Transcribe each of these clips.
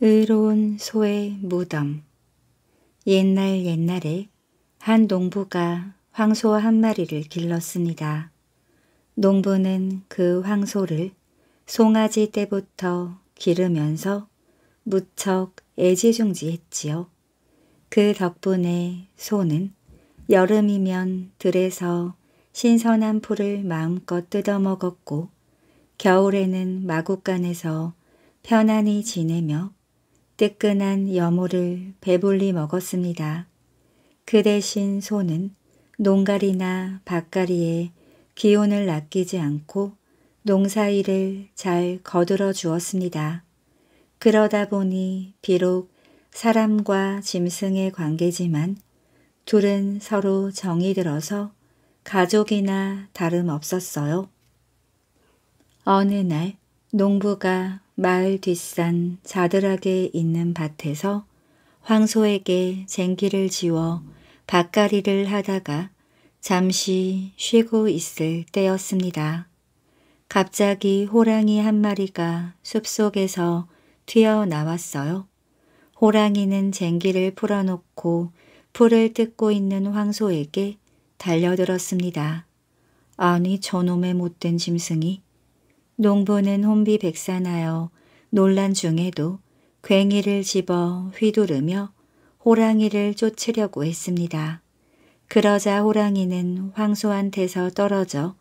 의로운 소의 무덤 옛날 옛날에 한 농부가 황소 한 마리를 길렀습니다. 농부는 그 황소를 송아지 때부터 기르면서 무척 애지중지했지요. 그 덕분에 소는 여름이면 들에서 신선한 풀을 마음껏 뜯어먹었고 겨울에는 마구간에서 편안히 지내며 뜨끈한 여모를 배불리 먹었습니다. 그 대신 소는 농가리나 밭가리에 기온을 아끼지 않고 농사일을 잘 거들어 주었습니다. 그러다 보니 비록 사람과 짐승의 관계지만 둘은 서로 정이 들어서 가족이나 다름없었어요. 어느 날 농부가 마을 뒷산 자들하게 있는 밭에서 황소에게 쟁기를 지워 밭갈이를 하다가 잠시 쉬고 있을 때였습니다. 갑자기 호랑이 한 마리가 숲속에서 튀어나왔어요. 호랑이는 쟁기를 풀어놓고 풀을 뜯고 있는 황소에게 달려들었습니다. 아니 저놈의 못된 짐승이 농부는 혼비 백산하여 논란 중에도 괭이를 집어 휘두르며 호랑이를 쫓으려고 했습니다. 그러자 호랑이는 황소한테서 떨어져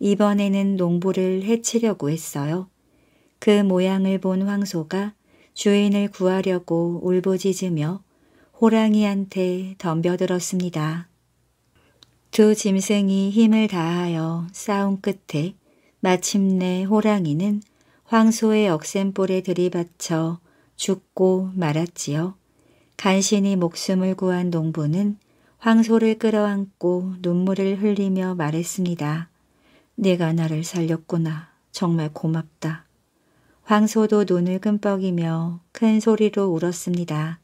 이번에는 농부를 해치려고 했어요. 그 모양을 본 황소가 주인을 구하려고 울부짖으며 호랑이한테 덤벼들었습니다. 두 짐승이 힘을 다하여 싸운 끝에 마침내 호랑이는 황소의 억센볼에 들이받쳐 죽고 말았지요. 간신히 목숨을 구한 농부는 황소를 끌어안고 눈물을 흘리며 말했습니다. 내가 나를 살렸구나. 정말 고맙다. 황소도 눈을 끔뻑이며 큰 소리로 울었습니다.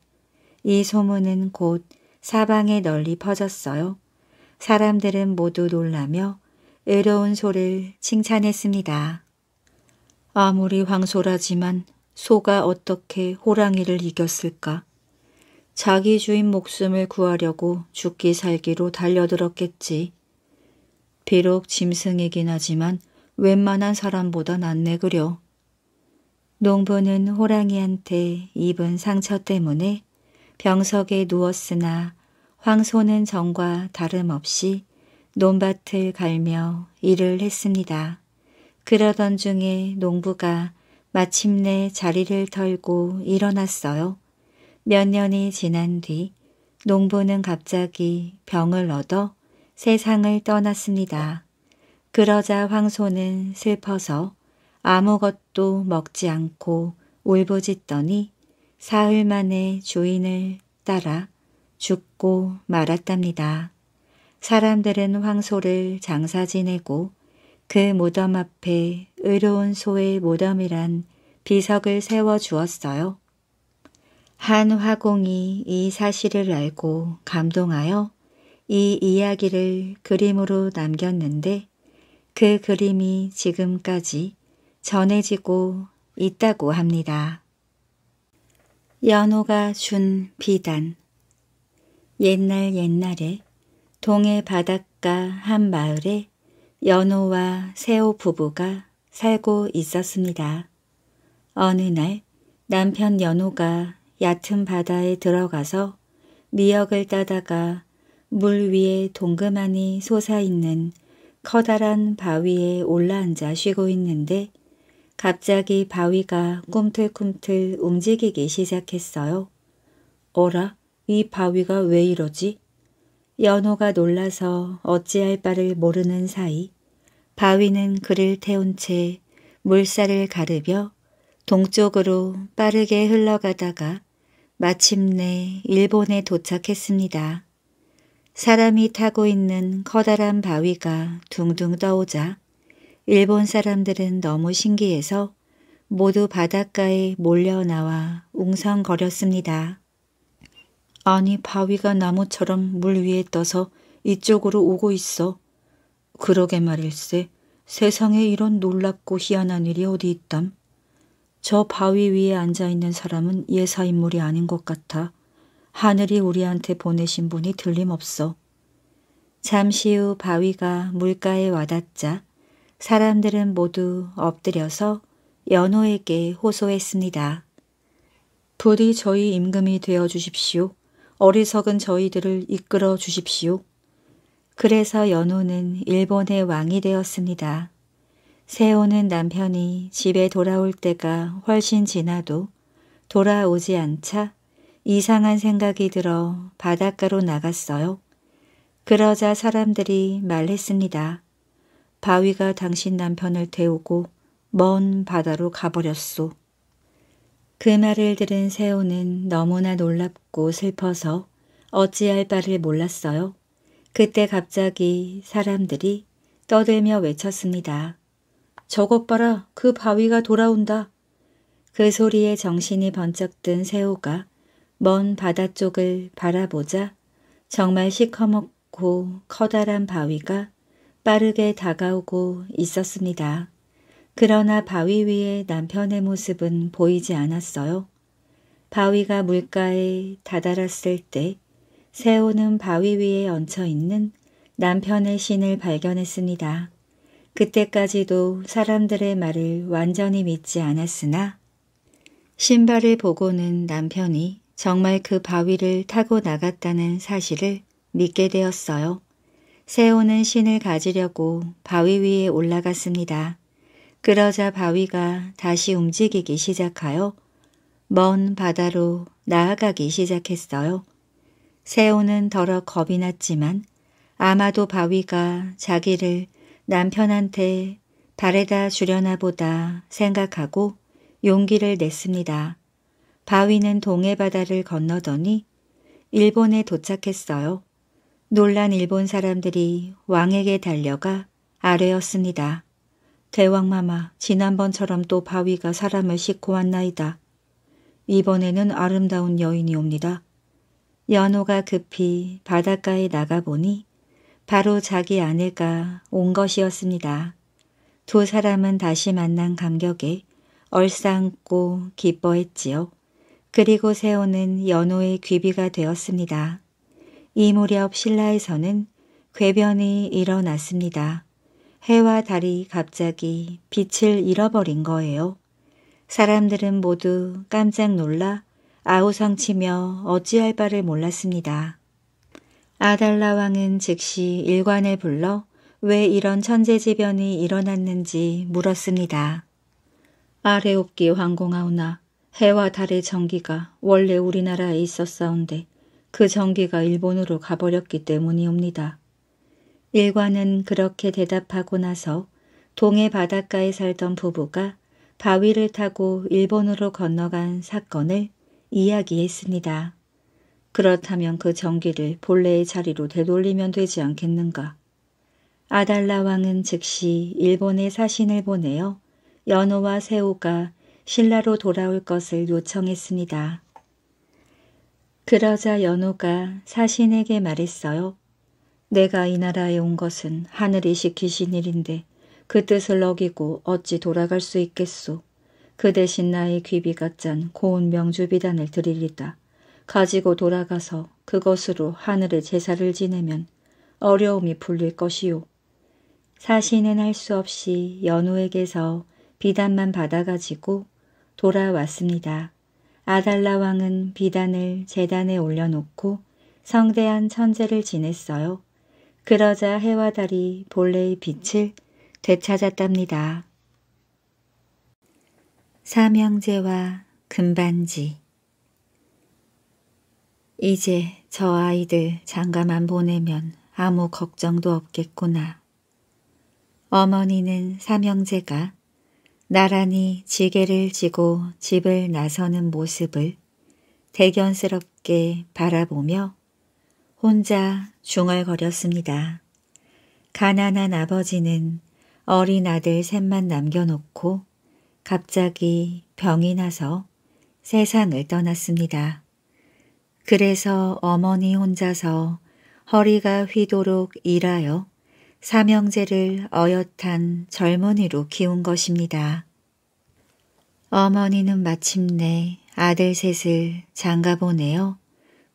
이 소문은 곧 사방에 널리 퍼졌어요. 사람들은 모두 놀라며 의로운 소를 칭찬했습니다. 아무리 황소라지만 소가 어떻게 호랑이를 이겼을까? 자기 주인 목숨을 구하려고 죽기 살기로 달려들었겠지. 비록 짐승이긴 하지만 웬만한 사람보다 낫네 그려. 농부는 호랑이한테 입은 상처 때문에 병석에 누웠으나 황소는 정과 다름없이 논밭을 갈며 일을 했습니다. 그러던 중에 농부가 마침내 자리를 털고 일어났어요. 몇 년이 지난 뒤 농부는 갑자기 병을 얻어 세상을 떠났습니다. 그러자 황소는 슬퍼서 아무것도 먹지 않고 울부짖더니 사흘 만에 주인을 따라 죽고 말았답니다. 사람들은 황소를 장사 지내고 그 무덤 앞에 의로운 소의 무덤이란 비석을 세워주었어요. 한 화공이 이 사실을 알고 감동하여 이 이야기를 그림으로 남겼는데 그 그림이 지금까지 전해지고 있다고 합니다. 연호가 준 비단 옛날 옛날에 동해 바닷가 한 마을에 연호와 새호 부부가 살고 있었습니다. 어느 날 남편 연호가 얕은 바다에 들어가서 미역을 따다가 물 위에 동그만히 솟아있는 커다란 바위에 올라앉아 쉬고 있는데 갑자기 바위가 꿈틀꿈틀 움직이기 시작했어요. 어라? 이 바위가 왜 이러지? 연호가 놀라서 어찌할 바를 모르는 사이 바위는 그를 태운 채 물살을 가르며 동쪽으로 빠르게 흘러가다가 마침내 일본에 도착했습니다. 사람이 타고 있는 커다란 바위가 둥둥 떠오자 일본 사람들은 너무 신기해서 모두 바닷가에 몰려나와 웅성거렸습니다. 아니 바위가 나무처럼 물 위에 떠서 이쪽으로 오고 있어. 그러게 말일세 세상에 이런 놀랍고 희한한 일이 어디 있담. 저 바위 위에 앉아있는 사람은 예사인물이 아닌 것 같아. 하늘이 우리한테 보내신 분이 들림없어. 잠시 후 바위가 물가에 와닿자 사람들은 모두 엎드려서 연호에게 호소했습니다. 부디 저희 임금이 되어 주십시오. 어리석은 저희들을 이끌어 주십시오. 그래서 연호는 일본의 왕이 되었습니다. 세호는 남편이 집에 돌아올 때가 훨씬 지나도 돌아오지 않자 이상한 생각이 들어 바닷가로 나갔어요. 그러자 사람들이 말했습니다. 바위가 당신 남편을 태우고 먼 바다로 가버렸소. 그 말을 들은 세호는 너무나 놀랍고 슬퍼서 어찌할 바를 몰랐어요. 그때 갑자기 사람들이 떠들며 외쳤습니다. 저것 봐라 그 바위가 돌아온다. 그 소리에 정신이 번쩍 든 세호가 먼 바다 쪽을 바라보자 정말 시커멓고 커다란 바위가 빠르게 다가오고 있었습니다. 그러나 바위 위에 남편의 모습은 보이지 않았어요. 바위가 물가에 다다랐을 때새우는 바위 위에 얹혀있는 남편의 신을 발견했습니다. 그때까지도 사람들의 말을 완전히 믿지 않았으나 신발을 보고는 남편이 정말 그 바위를 타고 나갔다는 사실을 믿게 되었어요. 새우는 신을 가지려고 바위 위에 올라갔습니다. 그러자 바위가 다시 움직이기 시작하여 먼 바다로 나아가기 시작했어요. 새우는 더러 겁이 났지만 아마도 바위가 자기를 남편한테 발에다 주려나 보다 생각하고 용기를 냈습니다. 바위는 동해바다를 건너더니 일본에 도착했어요. 놀란 일본 사람들이 왕에게 달려가 아뢰었습니다. 대왕마마 지난번처럼 또 바위가 사람을 싣고 왔나이다. 이번에는 아름다운 여인이 옵니다. 연호가 급히 바닷가에 나가보니 바로 자기 아내가 온 것이었습니다. 두 사람은 다시 만난 감격에 얼싸안고 기뻐했지요. 그리고 세호는 연호의 귀비가 되었습니다. 이 무렵 신라에서는 괴변이 일어났습니다. 해와 달이 갑자기 빛을 잃어버린 거예요. 사람들은 모두 깜짝 놀라 아우성치며 어찌할 바를 몰랐습니다. 아달라 왕은 즉시 일관을 불러 왜 이런 천재지변이 일어났는지 물었습니다. 아레옵기 황공하오나 해와 달의 전기가 원래 우리나라에 있었사온데 그 전기가 일본으로 가버렸기 때문이옵니다. 일관은 그렇게 대답하고 나서 동해 바닷가에 살던 부부가 바위를 타고 일본으로 건너간 사건을 이야기했습니다. 그렇다면 그 전기를 본래의 자리로 되돌리면 되지 않겠는가. 아달라 왕은 즉시 일본에 사신을 보내어 연호와 세호가 신라로 돌아올 것을 요청했습니다. 그러자 연호가 사신에게 말했어요. 내가 이 나라에 온 것은 하늘이 시키신 일인데 그 뜻을 어기고 어찌 돌아갈 수 있겠소. 그 대신 나의 귀비가 짠 고운 명주비단을 드리리다. 가지고 돌아가서 그것으로 하늘의 제사를 지내면 어려움이 풀릴 것이오 사신은 할 수 없이 연우에게서 비단만 받아가지고 돌아왔습니다. 아달라 왕은 비단을 재단에 올려놓고 성대한 천재를 지냈어요. 그러자 해와 달이 본래의 빛을 되찾았답니다. 삼형제와 금반지 이제 저 아이들 장가만 보내면 아무 걱정도 없겠구나. 어머니는 삼형제가 나란히 지게를 지고 집을 나서는 모습을 대견스럽게 바라보며 혼자 중얼거렸습니다. 가난한 아버지는 어린 아들 셋만 남겨놓고 갑자기 병이 나서 세상을 떠났습니다. 그래서 어머니 혼자서 허리가 휘도록 일하여 삼형제를 어엿한 젊은이로 키운 것입니다. 어머니는 마침내 아들 셋을 장가 보내어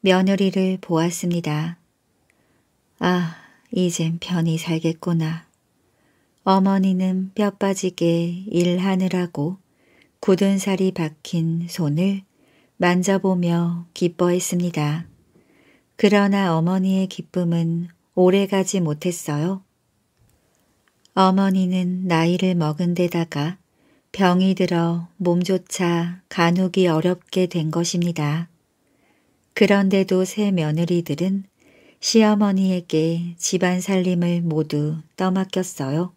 며느리를 보았습니다. 아, 이젠 편히 살겠구나. 어머니는 뼈 빠지게 일하느라고 굳은 살이 박힌 손을 만져보며 기뻐했습니다. 그러나 어머니의 기쁨은 오래가지 못했어요. 어머니는 나이를 먹은 데다가 병이 들어 몸조차 가누기 어렵게 된 것입니다. 그런데도 새 며느리들은 시어머니에게 집안 살림을 모두 떠맡겼어요.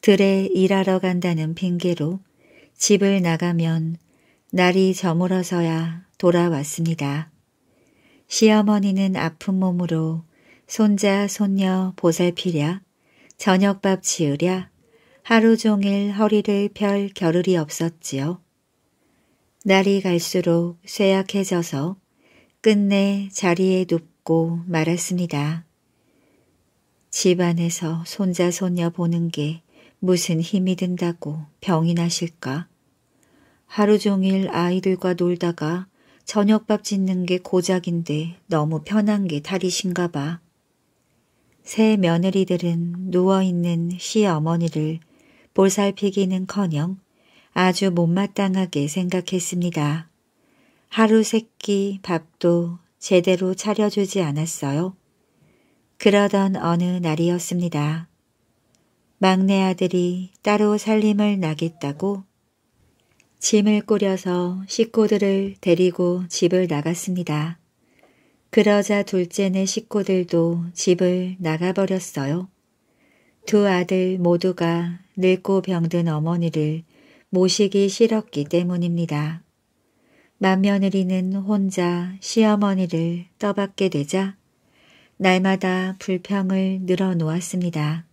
들에 일하러 간다는 핑계로 집을 나가면 날이 저물어서야 돌아왔습니다. 시어머니는 아픈 몸으로 손자, 손녀 보살피랴, 저녁밥 지으랴, 하루 종일 허리를 펼 겨를이 없었지요. 날이 갈수록 쇠약해져서 끝내 자리에 눕고 말았습니다. 집안에서 손자 손녀 보는 게 무슨 힘이 든다고 병이 나실까. 하루 종일 아이들과 놀다가 저녁밥 짓는 게 고작인데 너무 편한 게 탈이신가 봐. 새 며느리들은 누워있는 시어머니를 볼살피기는커녕 아주 못마땅하게 생각했습니다. 하루 세끼 밥도 제대로 차려주지 않았어요. 그러던 어느 날이었습니다. 막내 아들이 따로 살림을 나겠다고 짐을 꾸려서 식구들을 데리고 집을 나갔습니다. 그러자 둘째네 식구들도 집을 나가버렸어요. 두 아들 모두가 늙고 병든 어머니를 모시기 싫었기 때문입니다. 맏며느리는 혼자 시어머니를 떠받게 되자 날마다 불평을 늘어놓았습니다.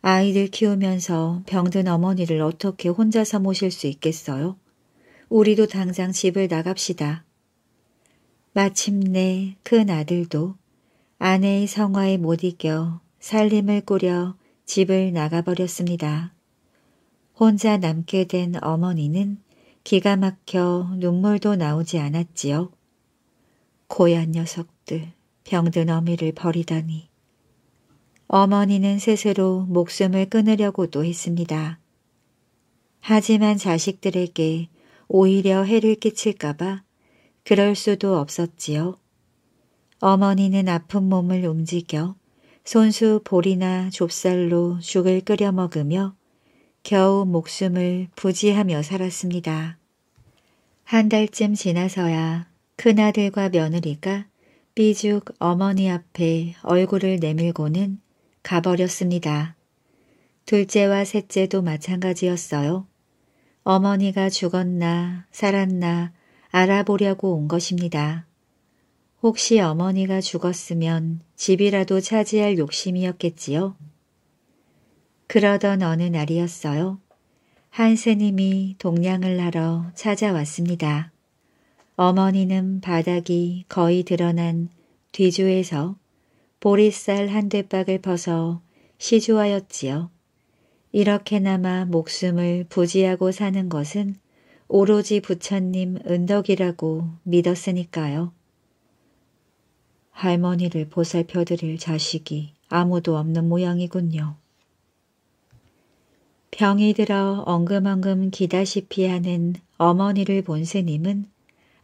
아이들 키우면서 병든 어머니를 어떻게 혼자서 모실 수 있겠어요? 우리도 당장 집을 나갑시다. 마침내 큰 아들도 아내의 성화에 못 이겨 살림을 꾸려 집을 나가버렸습니다. 혼자 남게 된 어머니는 기가 막혀 눈물도 나오지 않았지요. 고얀 녀석들, 병든 어미를 버리다니. 어머니는 스스로 목숨을 끊으려고도 했습니다. 하지만 자식들에게 오히려 해를 끼칠까봐 그럴 수도 없었지요. 어머니는 아픈 몸을 움직여 손수 볼이나 좁쌀로 죽을 끓여 먹으며 겨우 목숨을 부지하며 살았습니다. 한 달쯤 지나서야 큰아들과 며느리가 삐죽 어머니 앞에 얼굴을 내밀고는 가버렸습니다. 둘째와 셋째도 마찬가지였어요. 어머니가 죽었나 살았나 알아보려고 온 것입니다. 혹시 어머니가 죽었으면 집이라도 차지할 욕심이었겠지요? 그러던 어느 날이었어요. 한스님이 동냥을 하러 찾아왔습니다. 어머니는 바닥이 거의 드러난 뒤주에서 보리쌀 한 대박을 벗어 시주하였지요. 이렇게나마 목숨을 부지하고 사는 것은 오로지 부처님 은덕이라고 믿었으니까요. 할머니를 보살펴드릴 자식이 아무도 없는 모양이군요. 병이 들어 엉금엉금 기다시피 하는 어머니를 본 스님은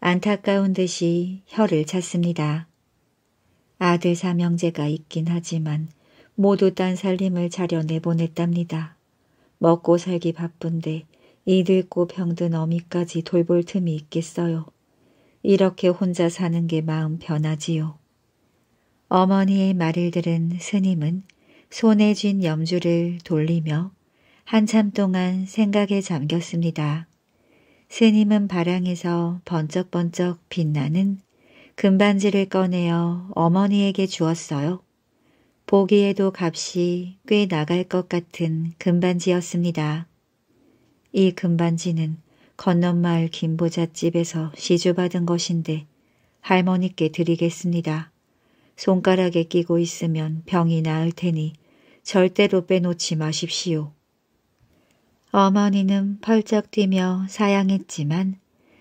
안타까운 듯이 혀를 찼습니다. 아들 삼형제가 있긴 하지만 모두 딴 살림을 차려내 보냈답니다. 먹고 살기 바쁜데 이들고 병든 어미까지 돌볼 틈이 있겠어요. 이렇게 혼자 사는 게 마음 변하지요. 어머니의 말을 들은 스님은 손에 쥔 염주를 돌리며 한참 동안 생각에 잠겼습니다. 스님은 바랑에서 번쩍번쩍 빛나는 금반지를 꺼내어 어머니에게 주었어요. 보기에도 값이 꽤 나갈 것 같은 금반지였습니다. 이 금반지는 건넌마을 김보잣집에서 시주받은 것인데 할머니께 드리겠습니다. 손가락에 끼고 있으면 병이 나을 테니 절대로 빼놓지 마십시오. 어머니는 펄쩍 뛰며 사양했지만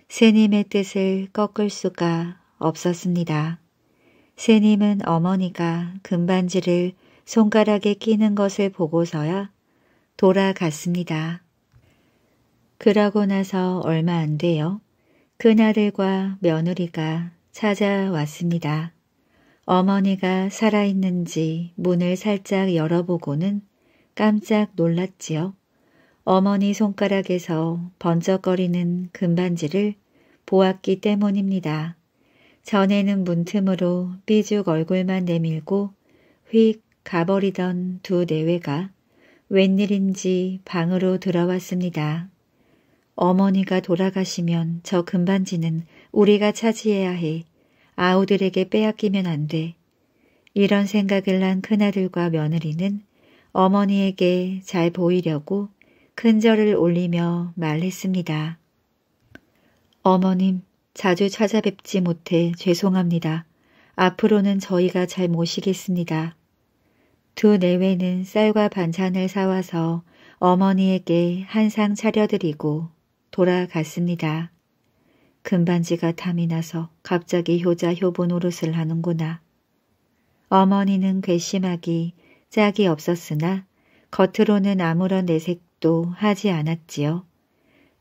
스님의 뜻을 꺾을 수가 없었습니다. 스님은 어머니가 금반지를 손가락에 끼는 것을 보고서야 돌아갔습니다. 그러고 나서 얼마 안 돼요. 그날들과 며느리가 찾아왔습니다. 어머니가 살아있는지 문을 살짝 열어보고는 깜짝 놀랐지요. 어머니 손가락에서 번쩍거리는 금반지를 보았기 때문입니다. 전에는 문틈으로 삐죽 얼굴만 내밀고 휙 가버리던 두 내외가 웬일인지 방으로 들어왔습니다. 어머니가 돌아가시면 저 금반지는 우리가 차지해야 해. 아우들에게 빼앗기면 안 돼. 이런 생각을 한 큰아들과 며느리는 어머니에게 잘 보이려고 큰절을 올리며 말했습니다. 어머님, 자주 찾아뵙지 못해 죄송합니다. 앞으로는 저희가 잘 모시겠습니다. 두 내외는 쌀과 반찬을 사와서 어머니에게 한상 차려드리고 돌아갔습니다. 금반지가 탐이 나서 갑자기 효자 효부 노릇을 하는구나. 어머니는 괘씸하기 짝이 없었으나 겉으로는 아무런 내색 도 생각도 하지 않았지요.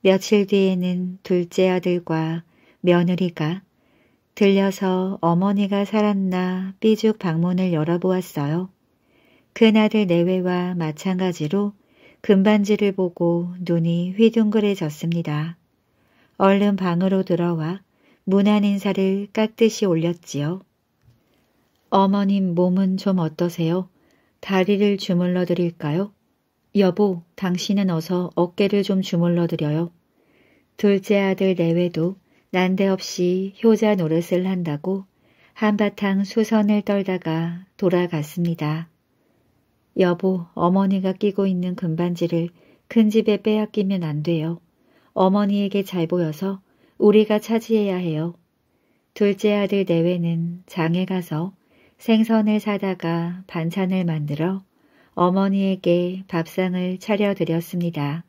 며칠 뒤에는 둘째 아들과 며느리가 들려서 어머니가 살았나 삐죽 방문을 열어보았어요. 큰아들 내외와 마찬가지로 금반지를 보고 눈이 휘둥그레졌습니다. 얼른 방으로 들어와 무난 인사를 깍듯이 올렸지요. 어머님 몸은 좀 어떠세요? 다리를 주물러 드릴까요? 여보, 당신은 어서 어깨를 좀 주물러 드려요. 둘째 아들 내외도 난데없이 효자 노릇을 한다고 한바탕 수선을 떨다가 돌아갔습니다. 여보, 어머니가 끼고 있는 금반지를 큰 집에 빼앗기면 안 돼요. 어머니에게 잘 보여서 우리가 차지해야 해요. 둘째 아들 내외는 장에 가서 생선을 사다가 반찬을 만들어 어머니에게 밥상을 차려드렸습니다.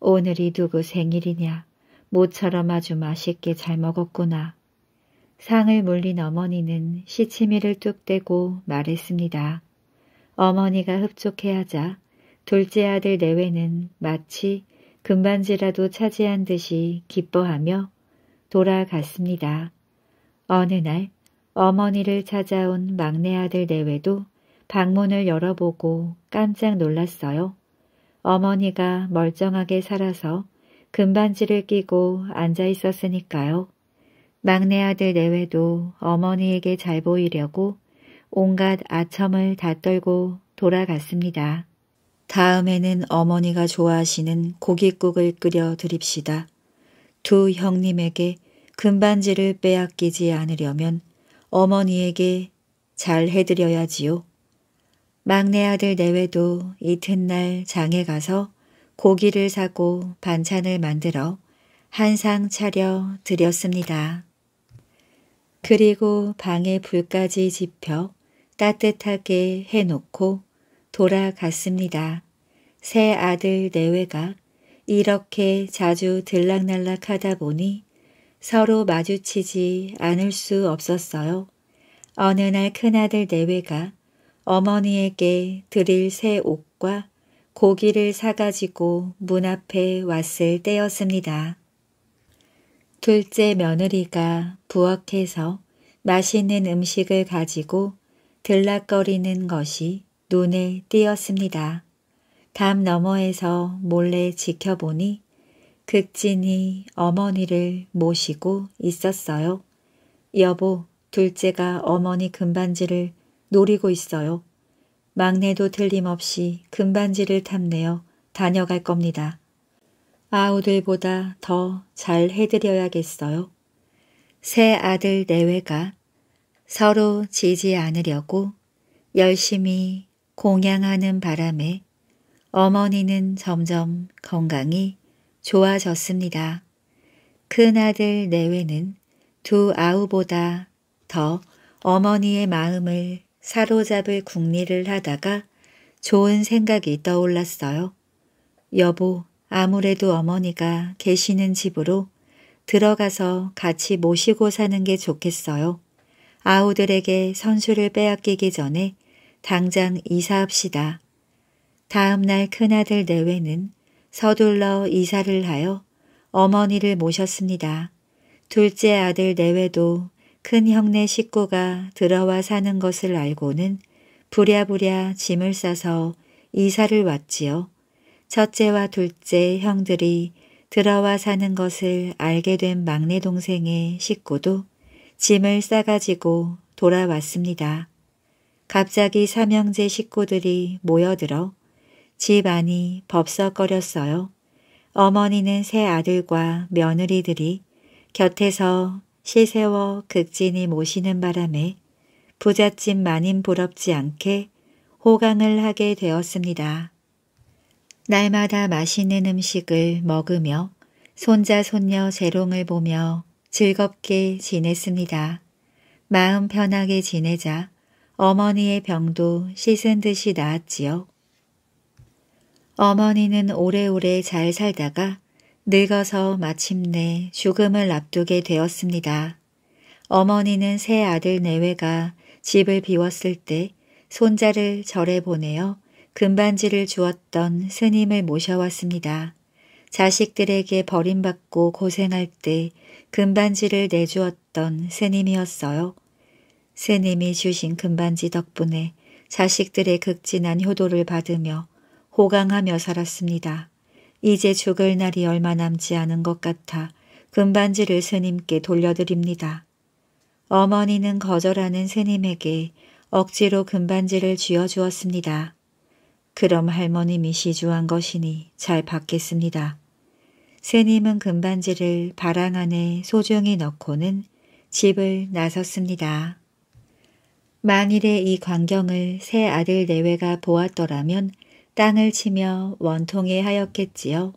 오늘이 누구 생일이냐. 모처럼 아주 맛있게 잘 먹었구나. 상을 물린 어머니는 시치미를 뚝 떼고 말했습니다. 어머니가 흡족해하자 둘째 아들 내외는 마치 금반지라도 차지한 듯이 기뻐하며 돌아갔습니다. 어느 날 어머니를 찾아온 막내 아들 내외도 방문을 열어보고 깜짝 놀랐어요. 어머니가 멀쩡하게 살아서 금반지를 끼고 앉아 있었으니까요. 막내 아들 내외도 어머니에게 잘 보이려고 온갖 아첨을 다 떨고 돌아갔습니다. 다음에는 어머니가 좋아하시는 고깃국을 끓여 드립시다. 두 형님에게 금반지를 빼앗기지 않으려면 어머니에게 잘 해드려야지요. 막내 아들 내외도 이튿날 장에 가서 고기를 사고 반찬을 만들어 한 상 차려 드렸습니다. 그리고 방에 불까지 지펴 따뜻하게 해놓고 돌아갔습니다. 새 아들 내외가 이렇게 자주 들락날락 하다 보니 서로 마주치지 않을 수 없었어요. 어느 날 큰아들 내외가 어머니에게 드릴 새 옷과 고기를 사가지고 문 앞에 왔을 때였습니다. 둘째 며느리가 부엌에서 맛있는 음식을 가지고 들락거리는 것이 눈에 띄었습니다. 담 너머에서 몰래 지켜보니 극진히 어머니를 모시고 있었어요. 여보, 둘째가 어머니 금반지를 노리고 있어요. 막내도 틀림없이 금반지를 탐내어 다녀갈 겁니다. 아우들보다 더 잘 해드려야겠어요. 세 아들 내외가 서로 지지 않으려고 열심히 공양하는 바람에 어머니는 점점 건강이 좋아졌습니다. 큰아들 내외는 두 아우보다 더 어머니의 마음을 사로잡을 궁리를 하다가 좋은 생각이 떠올랐어요. 여보, 아무래도 어머니가 계시는 집으로 들어가서 같이 모시고 사는 게 좋겠어요. 아우들에게 선수를 빼앗기기 전에 당장 이사합시다. 다음날 큰아들 내외는 서둘러 이사를 하여 어머니를 모셨습니다. 둘째 아들 내외도 큰 형네 식구가 들어와 사는 것을 알고는 부랴부랴 짐을 싸서 이사를 왔지요. 첫째와 둘째 형들이 들어와 사는 것을 알게 된 막내 동생의 식구도 짐을 싸가지고 돌아왔습니다. 갑자기 삼형제 식구들이 모여들어 집안이 법석거렸어요. 어머니는 새 아들과 며느리들이 곁에서 시세워 극진히 모시는 바람에 부잣집 마님 부럽지 않게 호강을 하게 되었습니다. 날마다 맛있는 음식을 먹으며 손자 손녀 재롱을 보며 즐겁게 지냈습니다. 마음 편하게 지내자 어머니의 병도 씻은 듯이 나았지요. 어머니는 오래오래 잘 살다가 늙어서 마침내 죽음을 앞두게 되었습니다. 어머니는 세 아들 내외가 집을 비웠을 때 손자를 절에 보내어 금반지를 주었던 스님을 모셔왔습니다. 자식들에게 버림받고 고생할 때 금반지를 내주었던 스님이었어요. 스님이 주신 금반지 덕분에 자식들의 극진한 효도를 받으며 호강하며 살았습니다. 이제 죽을 날이 얼마 남지 않은 것 같아 금반지를 스님께 돌려드립니다. 어머니는 거절하는 스님에게 억지로 금반지를 쥐어주었습니다. 그럼 할머님이 시주한 것이니 잘 받겠습니다. 스님은 금반지를 바랑 안에 소중히 넣고는 집을 나섰습니다. 만일에 이 광경을 새 아들 내외가 보았더라면 땅을 치며 원통에 하였겠지요.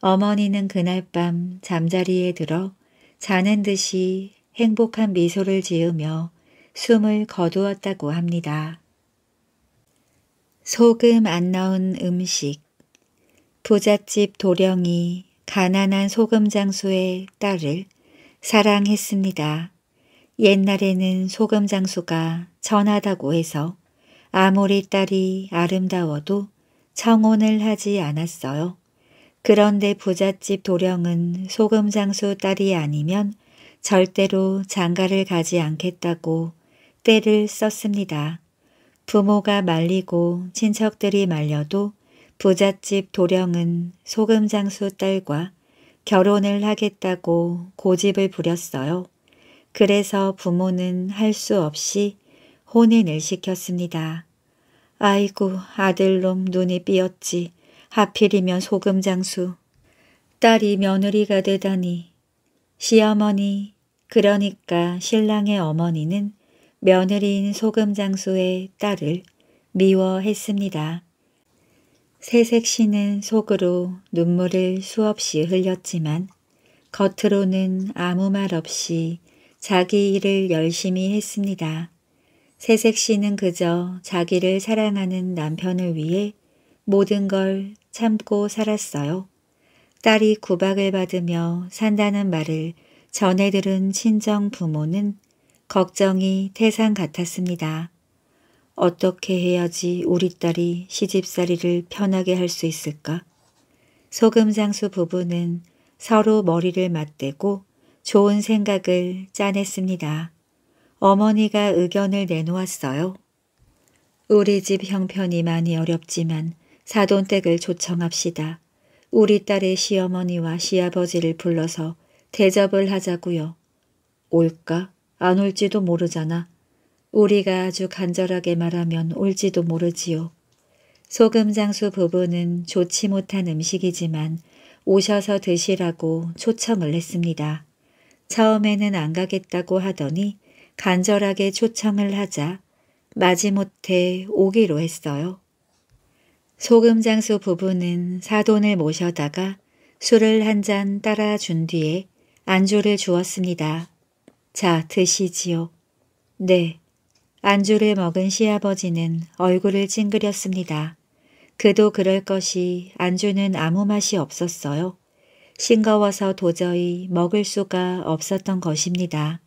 어머니는 그날 밤 잠자리에 들어 자는 듯이 행복한 미소를 지으며 숨을 거두었다고 합니다. 소금 안 넣은 음식 부잣집 도령이 가난한 소금 장수의 딸을 사랑했습니다. 옛날에는 소금 장수가 천하다고 해서 아무리 딸이 아름다워도 청혼을 하지 않았어요. 그런데 부잣집 도령은 소금 장수 딸이 아니면 절대로 장가를 가지 않겠다고 때를 썼습니다. 부모가 말리고 친척들이 말려도 부잣집 도령은 소금 장수 딸과 결혼을 하겠다고 고집을 부렸어요. 그래서 부모는 할 수 없이 혼인을 시켰습니다. 아이고 아들놈 눈이 삐었지. 하필이면 소금 장수. 딸이 며느리가 되다니. 시어머니 그러니까 신랑의 어머니는 며느리인 소금 장수의 딸을 미워했습니다. 새색 씨는 속으로 눈물을 수없이 흘렸지만 겉으로는 아무 말 없이 자기 일을 열심히 했습니다. 세색 씨는 그저 자기를 사랑하는 남편을 위해 모든 걸 참고 살았어요. 딸이 구박을 받으며 산다는 말을 전해 들은 친정 부모는 걱정이 태산 같았습니다. 어떻게 해야지 우리 딸이 시집살이를 편하게 할 수 있을까? 소금장수 부부는 서로 머리를 맞대고 좋은 생각을 짜냈습니다. 어머니가 의견을 내놓았어요. 우리 집 형편이 많이 어렵지만 사돈댁을 조청합시다 우리 딸의 시어머니와 시아버지를 불러서 대접을 하자고요. 올까? 안 올지도 모르잖아. 우리가 아주 간절하게 말하면 올지도 모르지요. 소금장수 부부는 좋지 못한 음식이지만 오셔서 드시라고 초청을 했습니다. 처음에는 안 가겠다고 하더니 간절하게 초청을 하자 마지못해 오기로 했어요. 소금 장수 부부는 사돈을 모셔다가 술을 한 잔 따라 준 뒤에 안주를 주었습니다. 자, 드시지요. 네. 안주를 먹은 시아버지는 얼굴을 찡그렸습니다. 그도 그럴 것이 안주는 아무 맛이 없었어요. 싱거워서 도저히 먹을 수가 없었던 것입니다.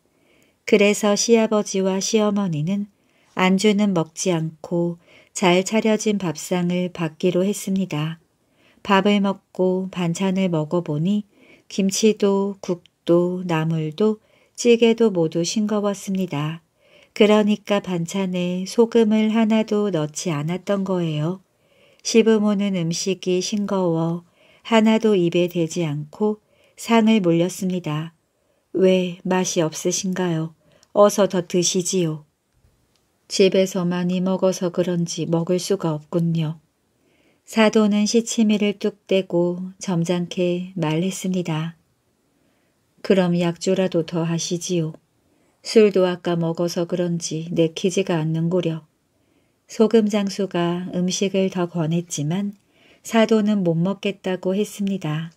그래서 시아버지와 시어머니는 안주는 먹지 않고 잘 차려진 밥상을 받기로 했습니다. 밥을 먹고 반찬을 먹어보니 김치도 국도 나물도 찌개도 모두 싱거웠습니다. 그러니까 반찬에 소금을 하나도 넣지 않았던 거예요. 시부모는 음식이 싱거워 하나도 입에 대지 않고 상을 물렸습니다. 왜 맛이 없으신가요? 어서 더 드시지요. 집에서 많이 먹어서 그런지 먹을 수가 없군요. 사도는 시치미를 뚝 떼고 점잖게 말했습니다. 그럼 약주라도 더 하시지요. 술도 아까 먹어서 그런지 내키지가 않는고려. 소금 장수가 음식을 더 권했지만 사도는 못 먹겠다고 했습니다.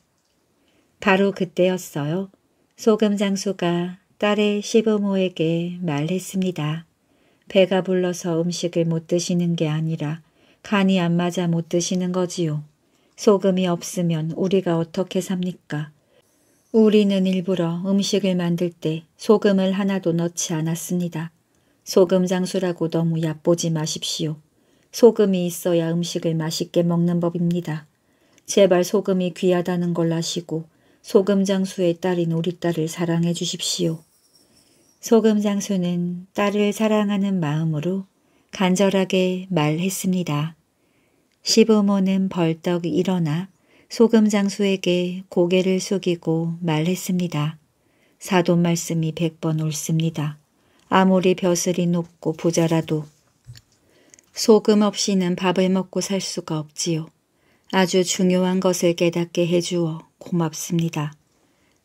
바로 그때였어요. 소금 장수가 딸의 시부모에게 말했습니다. 배가 불러서 음식을 못 드시는 게 아니라 간이 안 맞아 못 드시는 거지요. 소금이 없으면 우리가 어떻게 삽니까? 우리는 일부러 음식을 만들 때 소금을 하나도 넣지 않았습니다. 소금 장수라고 너무 얕보지 마십시오. 소금이 있어야 음식을 맛있게 먹는 법입니다. 제발 소금이 귀하다는 걸 아시고 소금 장수의 딸인 우리 딸을 사랑해 주십시오. 소금 장수는 딸을 사랑하는 마음으로 간절하게 말했습니다. 시부모는 벌떡 일어나 소금 장수에게 고개를 숙이고 말했습니다. 사돈 말씀이 백 번 옳습니다. 아무리 벼슬이 높고 부자라도 소금 없이는 밥을 먹고 살 수가 없지요. 아주 중요한 것을 깨닫게 해주어 고맙습니다.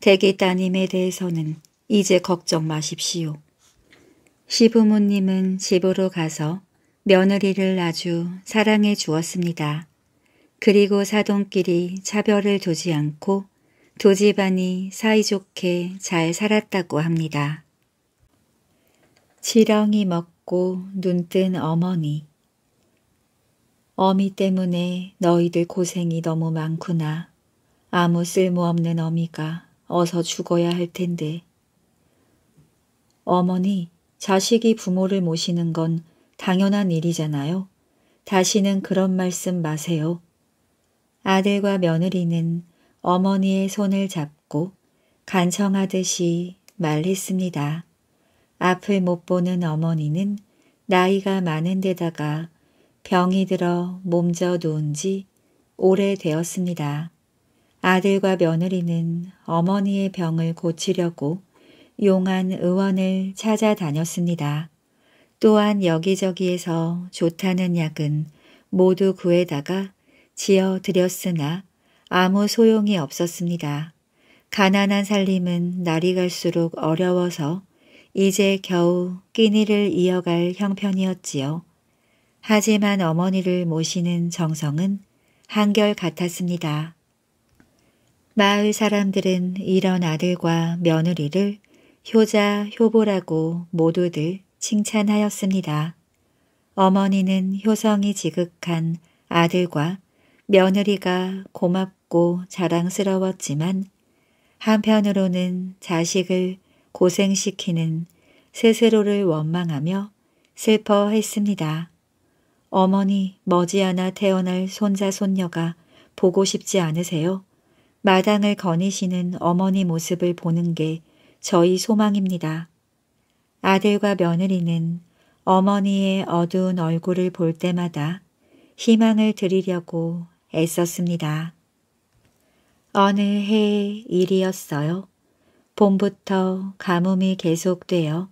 대기 따님에 대해서는 이제 걱정 마십시오. 시부모님은 집으로 가서 며느리를 아주 사랑해 주었습니다. 그리고 사돈끼리 차별을 두지 않고 두 집안이 사이좋게 잘 살았다고 합니다. 지렁이 먹고 눈뜬 어머니 어미 때문에 너희들 고생이 너무 많구나. 아무 쓸모없는 어미가 어서 죽어야 할 텐데 어머니, 자식이 부모를 모시는 건 당연한 일이잖아요. 다시는 그런 말씀 마세요. 아들과 며느리는 어머니의 손을 잡고 간청하듯이 말했습니다. 앞을 못 보는 어머니는 나이가 많은 데다가 병이 들어 몸져 누운 지 오래되었습니다. 아들과 며느리는 어머니의 병을 고치려고 용한 의원을 찾아다녔습니다. 또한 여기저기에서 좋다는 약은 모두 구해다가 지어 드렸으나 아무 소용이 없었습니다. 가난한 살림은 날이 갈수록 어려워서 이제 겨우 끼니를 이어갈 형편이었지요. 하지만 어머니를 모시는 정성은 한결 같았습니다. 마을 사람들은 이런 아들과 며느리를 효자 효보라고 모두들 칭찬하였습니다. 어머니는 효성이 지극한 아들과 며느리가 고맙고 자랑스러웠지만 한편으로는 자식을 고생시키는 스스로를 원망하며 슬퍼했습니다. 어머니 머지않아 태어날 손자 손녀가 보고 싶지 않으세요? 마당을 거니시는 어머니 모습을 보는 게 저희 소망입니다. 아들과 며느리는 어머니의 어두운 얼굴을 볼 때마다 희망을 드리려고 애썼습니다. 어느 해 일이었어요. 봄부터 가뭄이 계속되어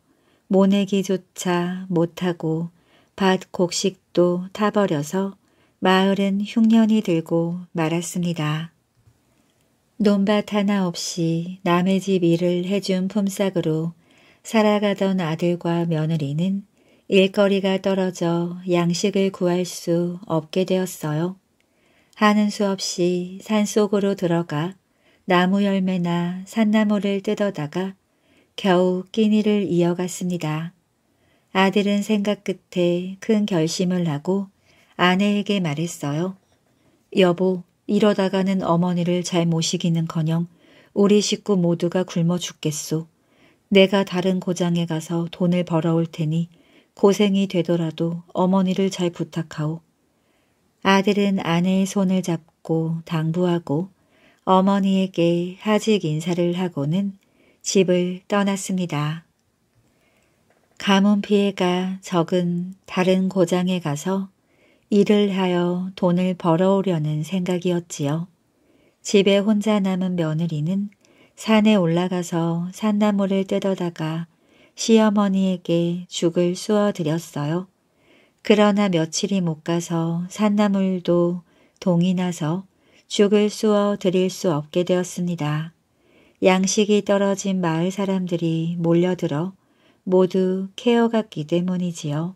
모내기조차 못하고 밭 곡식도 타버려서 마을은 흉년이 들고 말았습니다. 논밭 하나 없이 남의 집 일을 해준 품삯으로 살아가던 아들과 며느리는 일거리가 떨어져 양식을 구할 수 없게 되었어요. 하는 수 없이 산속으로 들어가 나무 열매나 산나무를 뜯어다가 겨우 끼니를 이어갔습니다. 아들은 생각 끝에 큰 결심을 하고 아내에게 말했어요. 여보, 이러다가는 어머니를 잘 모시기는커녕 우리 식구 모두가 굶어 죽겠소. 내가 다른 고장에 가서 돈을 벌어올 테니 고생이 되더라도 어머니를 잘 부탁하오. 아들은 아내의 손을 잡고 당부하고 어머니에게 하직 인사를 하고는 집을 떠났습니다. 가문 피해가 적은 다른 고장에 가서 일을 하여 돈을 벌어오려는 생각이었지요. 집에 혼자 남은 며느리는 산에 올라가서 산나물을 뜯어다가 시어머니에게 죽을 쑤어드렸어요. 그러나 며칠이 못 가서 산나물도 동이 나서 죽을 쑤어 드릴 수 없게 되었습니다. 양식이 떨어진 마을 사람들이 몰려들어 모두 케어 갔기 때문이지요.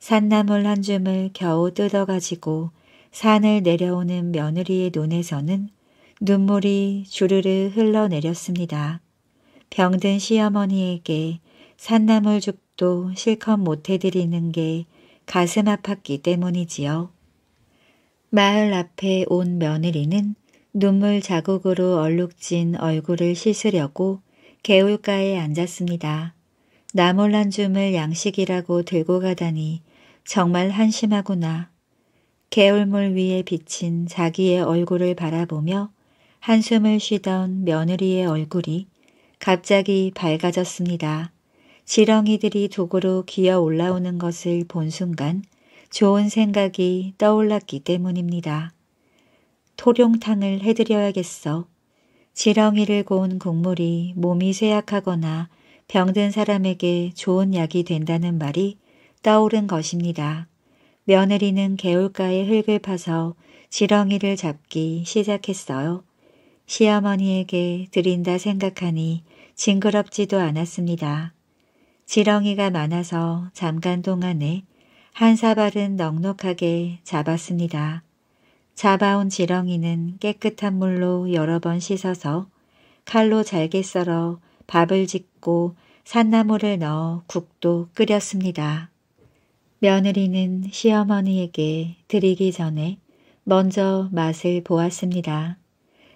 산나물 한 줌을 겨우 뜯어가지고 산을 내려오는 며느리의 눈에서는 눈물이 주르르 흘러내렸습니다. 병든 시어머니에게 산나물 죽도 실컷 못해드리는 게 가슴 아팠기 때문이지요. 마을 앞에 온 며느리는 눈물 자국으로 얼룩진 얼굴을 씻으려고 개울가에 앉았습니다. 나몰란 줌을 양식이라고 들고 가다니 정말 한심하구나. 개울물 위에 비친 자기의 얼굴을 바라보며 한숨을 쉬던 며느리의 얼굴이 갑자기 밝아졌습니다. 지렁이들이 도구로 기어 올라오는 것을 본 순간 좋은 생각이 떠올랐기 때문입니다. 토룡탕을 해드려야겠어. 지렁이를 고운 국물이 몸이 쇠약하거나 병든 사람에게 좋은 약이 된다는 말이 떠오른 것입니다. 며느리는 개울가에 흙을 파서 지렁이를 잡기 시작했어요. 시어머니에게 드린다 생각하니 징그럽지도 않았습니다. 지렁이가 많아서 잠깐 동안에 한 사발은 넉넉하게 잡았습니다. 잡아온 지렁이는 깨끗한 물로 여러 번 씻어서 칼로 잘게 썰어 밥을 짓고 산나물을 넣어 국도 끓였습니다. 며느리는 시어머니에게 드리기 전에 먼저 맛을 보았습니다.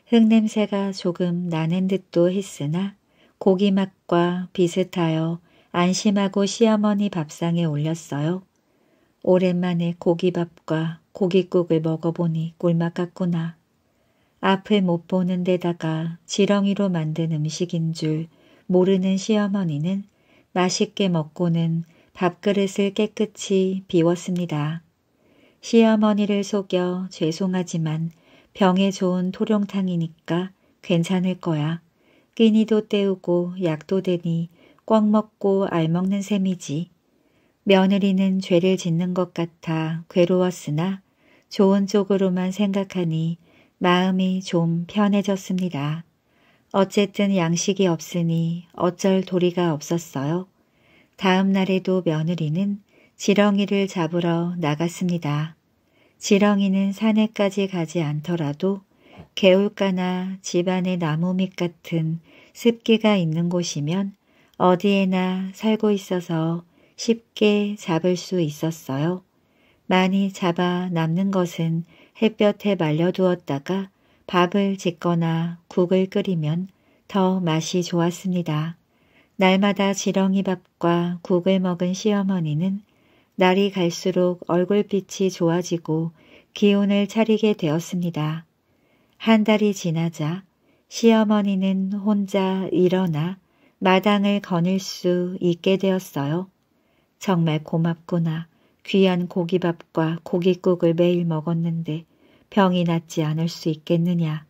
흙냄새가 조금 나는 듯도 했으나 고기 맛과 비슷하여 안심하고 시어머니 밥상에 올렸어요. 오랜만에 고기밥과 고깃국을 먹어보니 꿀맛 같구나. 앞을 못 보는 데다가 지렁이로 만든 음식인 줄 모르는 시어머니는 맛있게 먹고는 밥그릇을 깨끗이 비웠습니다. 시어머니를 속여 죄송하지만 병에 좋은 토룡탕이니까 괜찮을 거야. 끼니도 때우고 약도 되니 꽉 먹고 알먹는 셈이지. 며느리는 죄를 짓는 것 같아 괴로웠으나 좋은 쪽으로만 생각하니 마음이 좀 편해졌습니다. 어쨌든 양식이 없으니 어쩔 도리가 없었어요. 다음 날에도 며느리는 지렁이를 잡으러 나갔습니다. 지렁이는 산에까지 가지 않더라도 개울가나 집안의 나무 밑 같은 습기가 있는 곳이면 어디에나 살고 있어서 쉽게 잡을 수 있었어요. 많이 잡아 남는 것은 햇볕에 말려두었다가 밥을 짓거나 국을 끓이면 더 맛이 좋았습니다. 날마다 지렁이 밥과 국을 먹은 시어머니는 날이 갈수록 얼굴빛이 좋아지고 기운을 차리게 되었습니다. 한 달이 지나자 시어머니는 혼자 일어나 마당을 거닐 수 있게 되었어요. 정말 고맙구나. 귀한 고기밥과 고깃국을 매일 먹었는데 병이 낫지 않을 수 있겠느냐.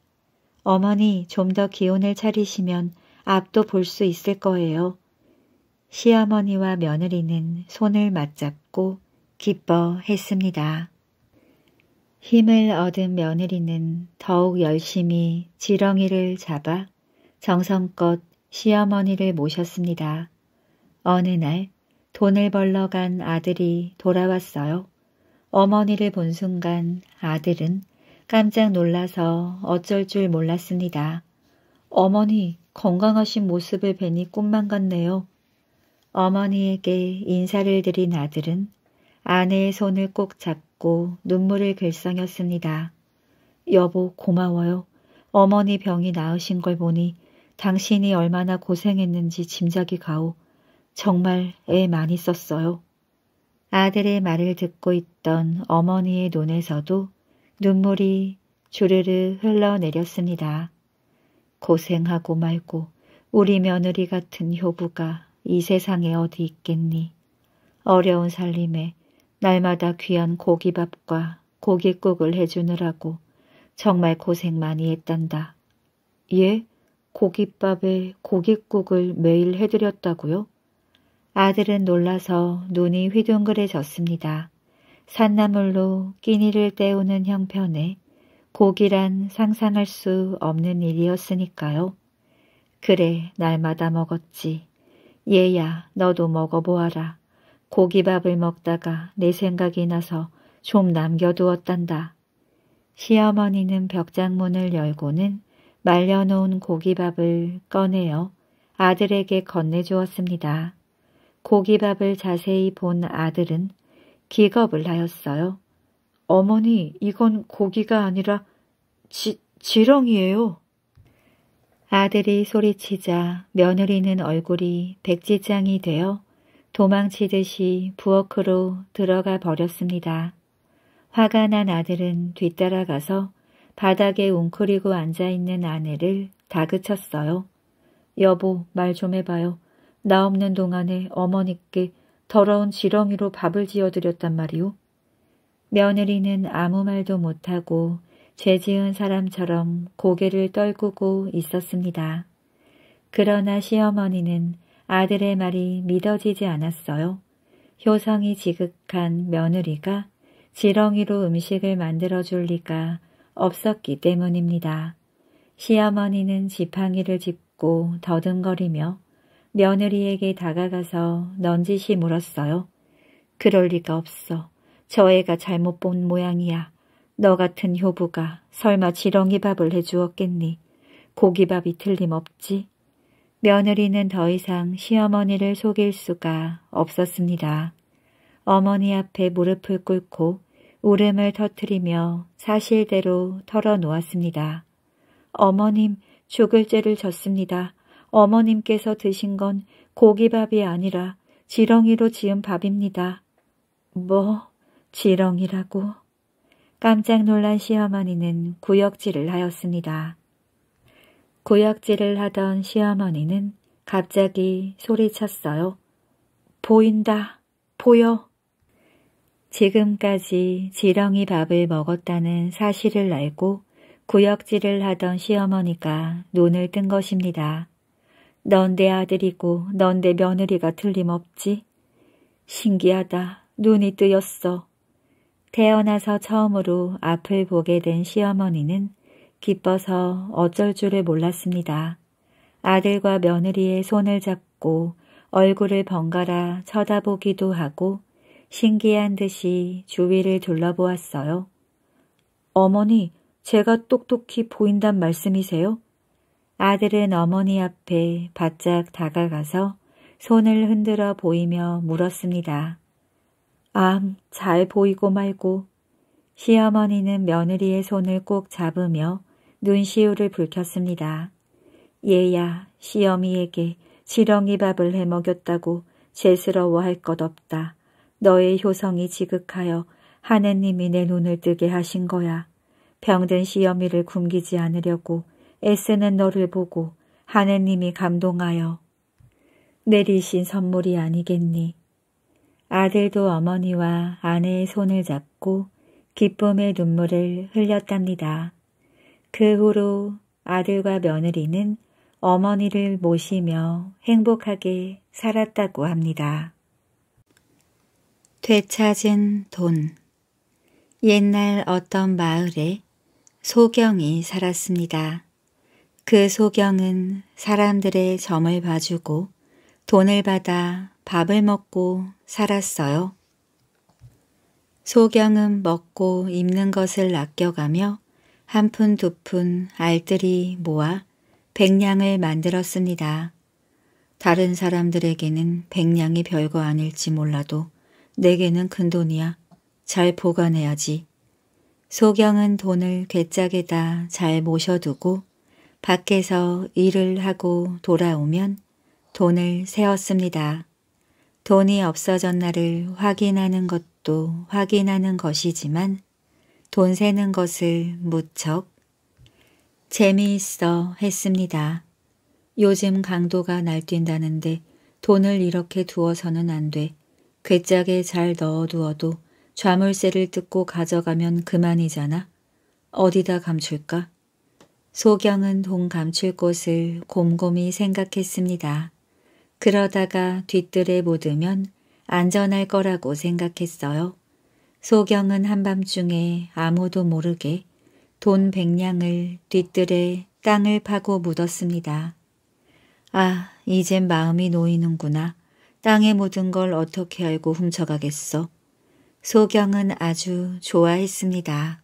어머니 좀 더 기운을 차리시면 앞도 볼 수 있을 거예요. 시어머니와 며느리는 손을 맞잡고 기뻐했습니다. 힘을 얻은 며느리는 더욱 열심히 지렁이를 잡아 정성껏 시어머니를 모셨습니다. 어느 날 돈을 벌러 간 아들이 돌아왔어요. 어머니를 본 순간 아들은 깜짝 놀라서 어쩔 줄 몰랐습니다. 어머니, 건강하신 모습을 뵈니 꿈만 같네요. 어머니에게 인사를 드린 아들은 아내의 손을 꼭 잡고 눈물을 글썽였습니다. 여보 고마워요. 어머니 병이 나으신 걸 보니 당신이 얼마나 고생했는지 짐작이 가오. 정말 애 많이 썼어요. 아들의 말을 듣고 있던 어머니의 눈에서도 눈물이 주르르 흘러내렸습니다. 고생하고 말고 우리 며느리 같은 효부가 이 세상에 어디 있겠니. 어려운 살림에 날마다 귀한 고기밥과 고깃국을 해주느라고 정말 고생 많이 했단다. 예? 고깃밥에 고깃국을 매일 해드렸다고요? 아들은 놀라서 눈이 휘둥그레졌습니다. 산나물로 끼니를 때우는 형편에 고기란 상상할 수 없는 일이었으니까요. 그래 날마다 먹었지. 얘야 너도 먹어보아라. 고기밥을 먹다가 내 생각이 나서 좀 남겨두었단다. 시어머니는 벽장문을 열고는 말려놓은 고기밥을 꺼내어 아들에게 건네주었습니다. 고기밥을 자세히 본 아들은 기겁을 하였어요. 어머니, 이건 고기가 아니라 지, 지렁이에요. 아들이 소리치자 며느리는 얼굴이 백지장이 되어 도망치듯이 부엌으로 들어가 버렸습니다. 화가 난 아들은 뒤따라가서 바닥에 웅크리고 앉아있는 아내를 다그쳤어요. 여보, 말 좀 해봐요. 나 없는 동안에 어머니께 더러운 지렁이로 밥을 지어드렸단 말이오. 며느리는 아무 말도 못하고 죄 지은 사람처럼 고개를 떨구고 있었습니다. 그러나 시어머니는 아들의 말이 믿어지지 않았어요. 효성이 지극한 며느리가 지렁이로 음식을 만들어줄 리가 없었기 때문입니다. 시어머니는 지팡이를 짚고 더듬거리며 며느리에게 다가가서 넌지시 물었어요. 그럴 리가 없어. 저 애가 잘못 본 모양이야. 너 같은 효부가 설마 지렁이 밥을 해주었겠니. 고기밥이 틀림없지. 며느리는 더 이상 시어머니를 속일 수가 없었습니다. 어머니 앞에 무릎을 꿇고 울음을 터뜨리며 사실대로 털어놓았습니다. 어머님, 죽을 죄를 졌습니다. 어머님께서 드신 건 고기밥이 아니라 지렁이로 지은 밥입니다. 뭐? 지렁이라고 깜짝 놀란 시어머니는 구역질을 하였습니다. 구역질을 하던 시어머니는 갑자기 소리쳤어요. 보인다. 보여. 지금까지 지렁이 밥을 먹었다는 사실을 알고 구역질을 하던 시어머니가 눈을 뜬 것입니다. 넌 내 아들이고 넌 내 며느리가 틀림없지. 신기하다. 눈이 뜨였어. 태어나서 처음으로 앞을 보게 된 시어머니는 기뻐서 어쩔 줄을 몰랐습니다. 아들과 며느리의 손을 잡고 얼굴을 번갈아 쳐다보기도 하고 신기한 듯이 주위를 둘러보았어요. 어머니, 제가 똑똑히 보인단 말씀이세요? 아들은 어머니 앞에 바짝 다가가서 손을 흔들어 보이며 물었습니다. 암, 잘 보이고 말고. 시어머니는 며느리의 손을 꼭 잡으며 눈시울을 붉혔습니다. 얘야, 시어미에게 지렁이 밥을 해먹였다고 죄스러워할 것 없다. 너의 효성이 지극하여 하느님이 내 눈을 뜨게 하신 거야. 병든 시어미를 굶기지 않으려고 애쓰는 너를 보고 하느님이 감동하여 내리신 선물이 아니겠니. 아들도 어머니와 아내의 손을 잡고 기쁨의 눈물을 흘렸답니다. 그 후로 아들과 며느리는 어머니를 모시며 행복하게 살았다고 합니다. 되찾은 돈 옛날 어떤 마을에 소경이 살았습니다. 그 소경은 사람들의 점을 봐주고 돈을 받아 밥을 먹고 살았어요. 소경은 먹고 입는 것을 아껴가며 한 푼 두 푼 알뜰히 모아 백냥을 만들었습니다. 다른 사람들에게는 백냥이 별거 아닐지 몰라도 내게는 큰돈이야. 잘 보관해야지. 소경은 돈을 괴짝에다 잘 모셔두고 밖에서 일을 하고 돌아오면 돈을 세웠습니다 돈이 없어졌나를 확인하는 것도 확인하는 것이지만 돈 세는 것을 무척 재미있어 했습니다. 요즘 강도가 날뛴다는데 돈을 이렇게 두어서는 안 돼. 괴짜게잘 넣어두어도 좌물쇠를 뜯고 가져가면 그만이잖아. 어디다 감출까? 소경은 돈 감출 곳을 곰곰이 생각했습니다. 그러다가 뒤뜰에 묻으면 안전할 거라고 생각했어요. 소경은 한밤중에 아무도 모르게 돈 백냥을 뒤뜰에 땅을 파고 묻었습니다. 아, 이젠 마음이 놓이는구나. 땅에 묻은 걸 어떻게 알고 훔쳐가겠어. 소경은 아주 좋아했습니다.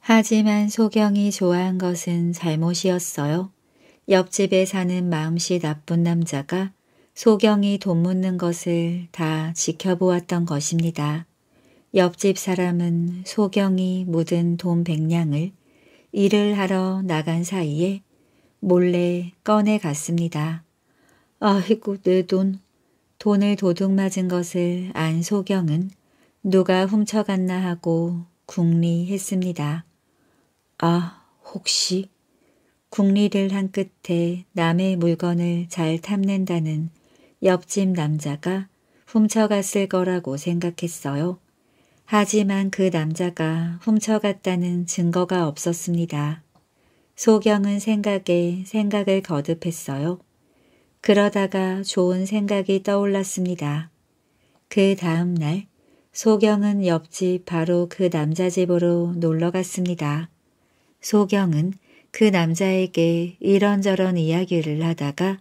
하지만 소경이 좋아한 것은 잘못이었어요. 옆집에 사는 마음씨 나쁜 남자가 소경이 돈 묻는 것을 다 지켜보았던 것입니다. 옆집 사람은 소경이 묻은 돈 백냥을 일을 하러 나간 사이에 몰래 꺼내갔습니다. 아이고 내 돈. 돈을 도둑 맞은 것을 안 소경은 누가 훔쳐갔나 하고 궁리했습니다. 아 혹시 국리를 한 끝에 남의 물건을 잘 탐낸다는 옆집 남자가 훔쳐갔을 거라고 생각했어요. 하지만 그 남자가 훔쳐갔다는 증거가 없었습니다. 소경은 생각에 생각을 거듭했어요. 그러다가 좋은 생각이 떠올랐습니다. 그 다음 날 소경은 옆집 바로 그 남자 집으로 놀러 갔습니다. 소경은 그 남자에게 이런저런 이야기를 하다가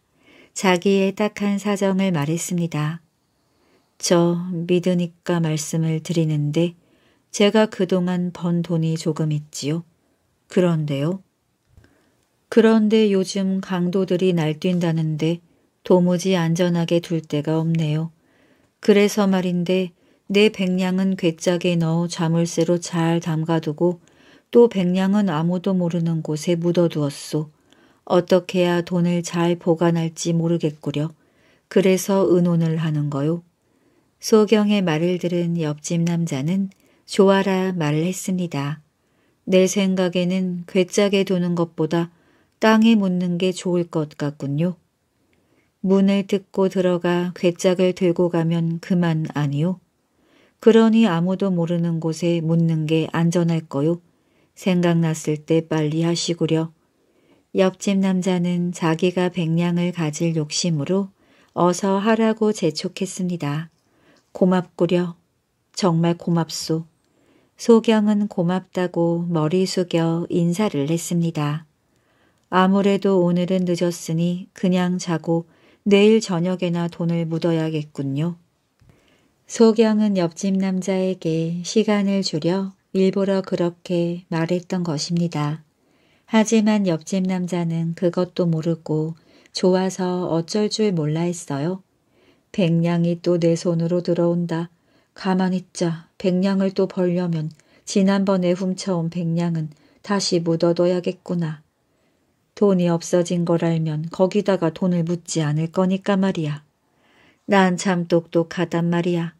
자기의 딱한 사정을 말했습니다. 저 믿으니까 말씀을 드리는데 제가 그동안 번 돈이 조금 있지요. 그런데요. 그런데 요즘 강도들이 날뛴다는데 도무지 안전하게 둘 데가 없네요. 그래서 말인데 내 백냥은 괴짝에 넣어 자물쇠로 잘 담가두고 또 백냥은 아무도 모르는 곳에 묻어두었소. 어떻게 해야 돈을 잘 보관할지 모르겠구려. 그래서 의논을 하는 거요. 소경의 말을 들은 옆집 남자는 좋아라 말을 했습니다. 내 생각에는 괴짜게 두는 것보다 땅에 묻는 게 좋을 것 같군요. 문을 듣고 들어가 괴짝을 들고 가면 그만 아니요. 그러니 아무도 모르는 곳에 묻는 게 안전할 거요. 생각났을 때 빨리 하시구려. 옆집 남자는 자기가 백냥을 가질 욕심으로 어서 하라고 재촉했습니다. 고맙구려. 정말 고맙소. 소경은 고맙다고 머리 숙여 인사를 했습니다. 아무래도 오늘은 늦었으니 그냥 자고 내일 저녁에나 돈을 묻어야겠군요. 소경은 옆집 남자에게 시간을 줄여 일부러 그렇게 말했던 것입니다. 하지만 옆집 남자는 그것도 모르고 좋아서 어쩔 줄 몰라 했어요. 백냥이 또 내 손으로 들어온다. 가만있자 히 백냥을 또 벌려면 지난번에 훔쳐온 백냥은 다시 묻어둬야겠구나. 돈이 없어진 걸 알면 거기다가 돈을 묻지 않을 거니까 말이야. 난 참 똑똑하단 말이야.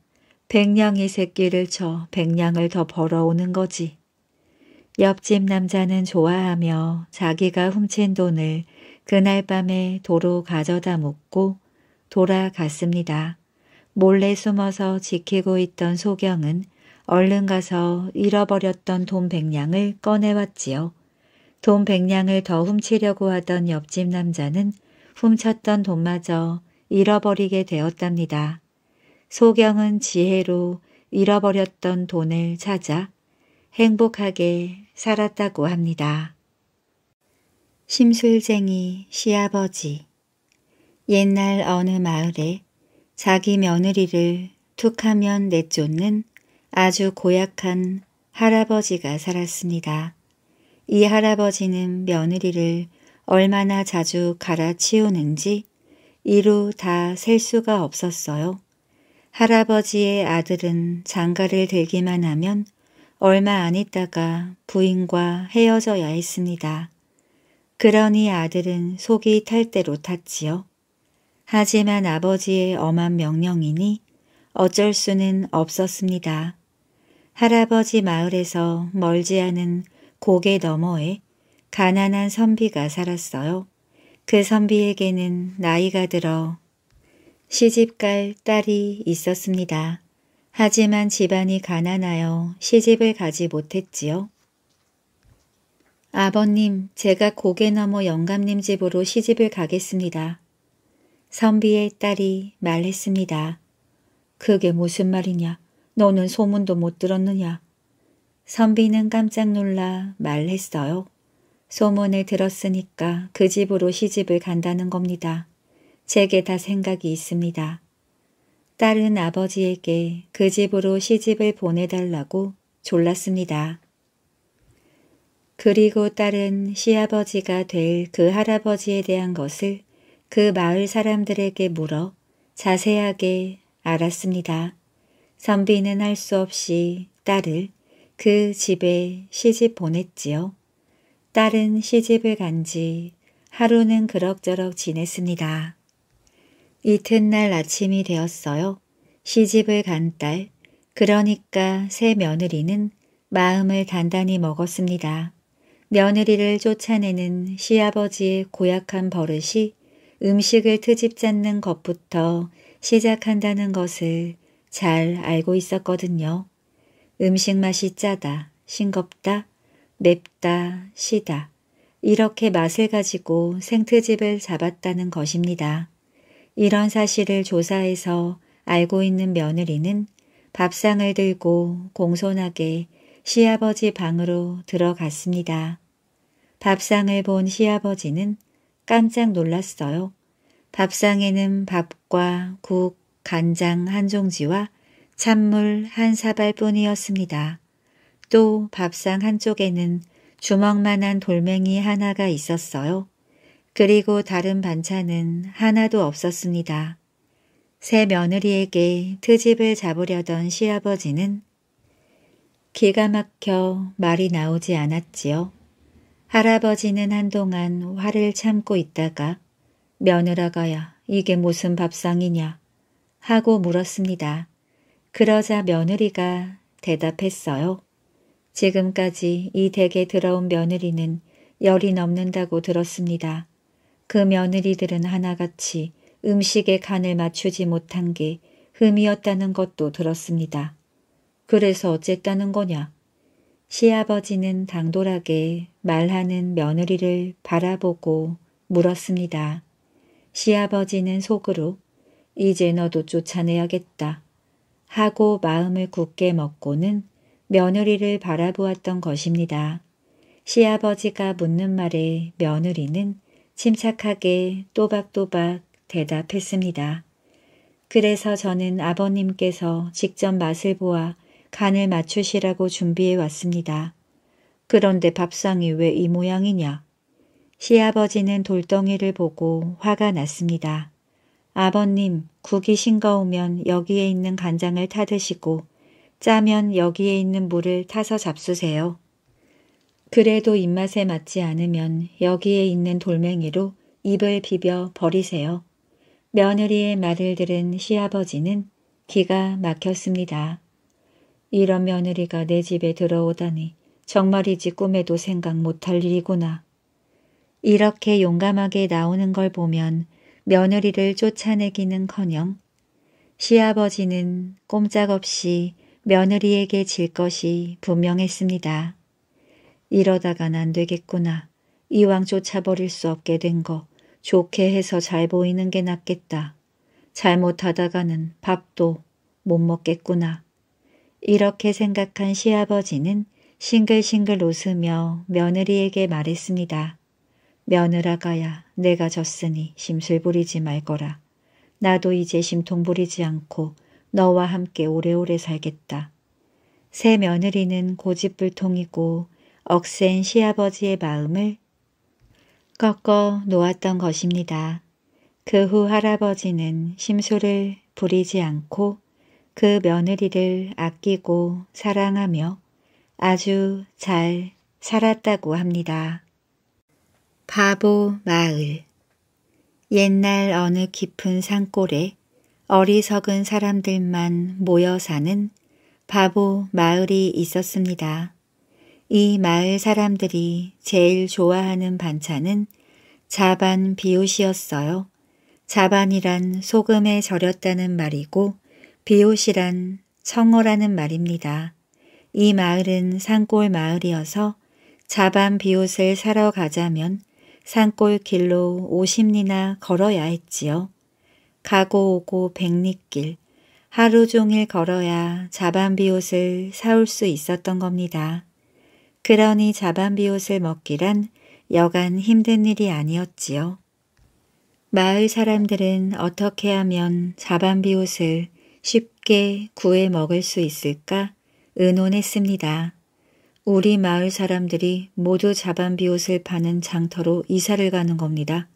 백냥이 새끼를 쳐 백냥을 더 벌어오는 거지. 옆집 남자는 좋아하며 자기가 훔친 돈을 그날 밤에 도로 가져다 묻고 돌아갔습니다. 몰래 숨어서 지키고 있던 소경은 얼른 가서 잃어버렸던 돈 백냥을 꺼내왔지요. 돈 백냥을 더 훔치려고 하던 옆집 남자는 훔쳤던 돈마저 잃어버리게 되었답니다. 소경은 지혜로 잃어버렸던 돈을 찾아 행복하게 살았다고 합니다. 심술쟁이 시아버지 옛날 어느 마을에 자기 며느리를 툭하면 내쫓는 아주 고약한 할아버지가 살았습니다. 이 할아버지는 며느리를 얼마나 자주 갈아치우는지 이루 다 셀 수가 없었어요. 할아버지의 아들은 장가를 들기만 하면 얼마 안 있다가 부인과 헤어져야 했습니다. 그러니 아들은 속이 탈 대로 탔지요. 하지만 아버지의 엄한 명령이니 어쩔 수는 없었습니다. 할아버지 마을에서 멀지 않은 고개 너머에 가난한 선비가 살았어요. 그 선비에게는 나이가 들어 시집갈 딸이 있었습니다. 하지만 집안이 가난하여 시집을 가지 못했지요. 아버님, 제가 고개 넘어 영감님 집으로 시집을 가겠습니다. 선비의 딸이 말했습니다. 그게 무슨 말이냐? 너는 소문도 못 들었느냐? 선비는 깜짝 놀라 말했어요. 소문을 들었으니까 그 집으로 시집을 간다는 겁니다. 제게 다 생각이 있습니다. 딸은 아버지에게 그 집으로 시집을 보내달라고 졸랐습니다. 그리고 딸은 시아버지가 될 그 할아버지에 대한 것을 그 마을 사람들에게 물어 자세하게 알았습니다. 선비는 할 수 없이 딸을 그 집에 시집 보냈지요. 딸은 시집을 간 지 하루는 그럭저럭 지냈습니다. 이튿날 아침이 되었어요. 시집을 간 딸, 그러니까 새 며느리는 마음을 단단히 먹었습니다. 며느리를 쫓아내는 시아버지의 고약한 버릇이 음식을 트집 잡는 것부터 시작한다는 것을 잘 알고 있었거든요. 음식 맛이 짜다, 싱겁다, 맵다, 시다 이렇게 맛을 가지고 생트집을 잡았다는 것입니다. 이런 사실을 조사해서 알고 있는 며느리는 밥상을 들고 공손하게 시아버지 방으로 들어갔습니다. 밥상을 본 시아버지는 깜짝 놀랐어요. 밥상에는 밥과 국, 간장 한 종지와 찬물 한 사발뿐이었습니다. 또 밥상 한쪽에는 주먹만한 돌멩이 하나가 있었어요. 그리고 다른 반찬은 하나도 없었습니다. 새 며느리에게 트집을 잡으려던 시아버지는 기가 막혀 말이 나오지 않았지요. 할아버지는 한동안 화를 참고 있다가 며느라가야 이게 무슨 밥상이냐 하고 물었습니다. 그러자 며느리가 대답했어요. 지금까지 이 댁에 들어온 며느리는 열이 넘는다고 들었습니다. 그 며느리들은 하나같이 음식에 간을 맞추지 못한 게 흠이었다는 것도 들었습니다. 그래서 어쨌다는 거냐? 시아버지는 당돌하게 말하는 며느리를 바라보고 물었습니다. 시아버지는 속으로 이제 너도 쫓아내야겠다 하고 마음을 굳게 먹고는 며느리를 바라보았던 것입니다. 시아버지가 묻는 말에 며느리는 침착하게 또박또박 대답했습니다. 그래서 저는 아버님께서 직접 맛을 보아 간을 맞추시라고 준비해 왔습니다. 그런데 밥상이 왜 이 모양이냐? 시아버지는 돌덩이를 보고 화가 났습니다. 아버님, 국이 싱거우면 여기에 있는 간장을 타드시고 짜면 여기에 있는 물을 타서 잡수세요. 그래도 입맛에 맞지 않으면 여기에 있는 돌멩이로 입을 비벼 버리세요. 며느리의 말을 들은 시아버지는 기가 막혔습니다. 이런 며느리가 내 집에 들어오다니 정말이지 꿈에도 생각 못할 일이구나. 이렇게 용감하게 나오는 걸 보면 며느리를 쫓아내기는커녕 시아버지는 꼼짝없이 며느리에게 질 것이 분명했습니다. 이러다가난 되겠구나. 이왕 쫓아버릴 수 없게 된 거 좋게 해서 잘 보이는 게 낫겠다. 잘못하다가는 밥도 못 먹겠구나. 이렇게 생각한 시아버지는 싱글싱글 웃으며 며느리에게 말했습니다. 며느라가야 내가 졌으니 심술 부리지 말거라. 나도 이제 심통 부리지 않고 너와 함께 오래오래 살겠다. 새 며느리는 고집불통이고 억센 시아버지의 마음을 꺾어 놓았던 것입니다. 그 후 할아버지는 심술을 부리지 않고 그 며느리를 아끼고 사랑하며 아주 잘 살았다고 합니다. 바보 마을 옛날 어느 깊은 산골에 어리석은 사람들만 모여 사는 바보 마을이 있었습니다. 이 마을 사람들이 제일 좋아하는 반찬은 자반 비옷이었어요. 자반이란 소금에 절였다는 말이고 비옷이란 청어라는 말입니다. 이 마을은 산골 마을이어서 자반 비옷을 사러 가자면 산골 길로 50리나 걸어야 했지요. 가고 오고 백리길, 하루 종일 걸어야 자반 비옷을 사올 수 있었던 겁니다. 그러니 자반비옷을 먹기란 여간 힘든 일이 아니었지요. 마을 사람들은 어떻게 하면 자반비옷을 쉽게 구해 먹을 수 있을까 의논했습니다. 우리 마을 사람들이 모두 자반비옷을 파는 장터로 이사를 가는 겁니다.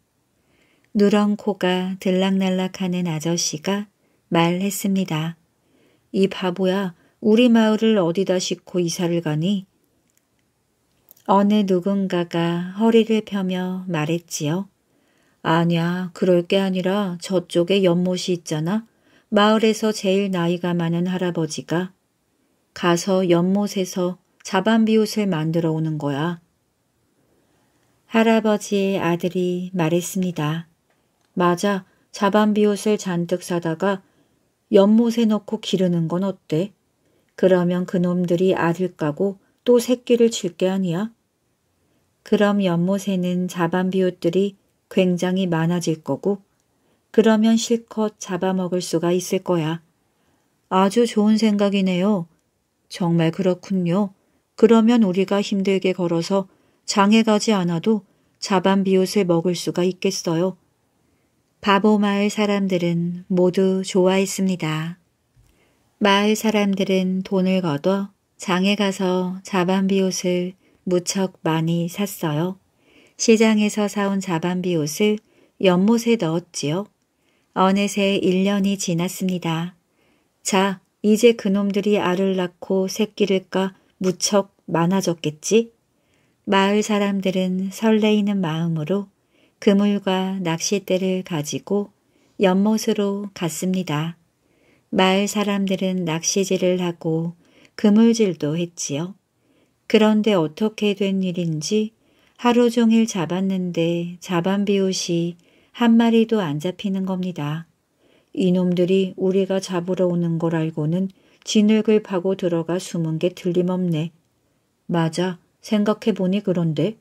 누런 코가 들락날락하는 아저씨가 말했습니다. 이 바보야 우리 마을을 어디다 싣고 이사를 가니 어느 누군가가 허리를 펴며 말했지요. 아니야, 그럴 게 아니라 저쪽에 연못이 있잖아. 마을에서 제일 나이가 많은 할아버지가 가서 연못에서 자반비옷을 만들어 오는 거야. 할아버지의 아들이 말했습니다. 맞아, 자반비옷을 잔뜩 사다가 연못에 넣고 기르는 건 어때? 그러면 그놈들이 아들 까고 또 새끼를 칠 게 아니야? 그럼 연못에는 자반비옷들이 굉장히 많아질 거고 그러면 실컷 잡아먹을 수가 있을 거야. 아주 좋은 생각이네요. 정말 그렇군요. 그러면 우리가 힘들게 걸어서 장에 가지 않아도 자반비옷을 먹을 수가 있겠어요. 바보 마을 사람들은 모두 좋아했습니다. 마을 사람들은 돈을 걷어 장에 가서 자반비 옷을 무척 많이 샀어요. 시장에서 사온 자반비 옷을 연못에 넣었지요. 어느새 1년이 지났습니다. 자, 이제 그놈들이 알을 낳고 새끼를 까 무척 많아졌겠지? 마을 사람들은 설레이는 마음으로 그물과 낚싯대를 가지고 연못으로 갔습니다. 마을 사람들은 낚시질을 하고 그물질도 했지요. 그런데 어떻게 된 일인지 하루 종일 잡았는데 잡은 비옷이한 마리도 안 잡히는 겁니다. 이놈들이 우리가 잡으러 오는 걸 알고는 진흙을 파고 들어가 숨은 게 틀림없네. 맞아, 생각해보니 그런데.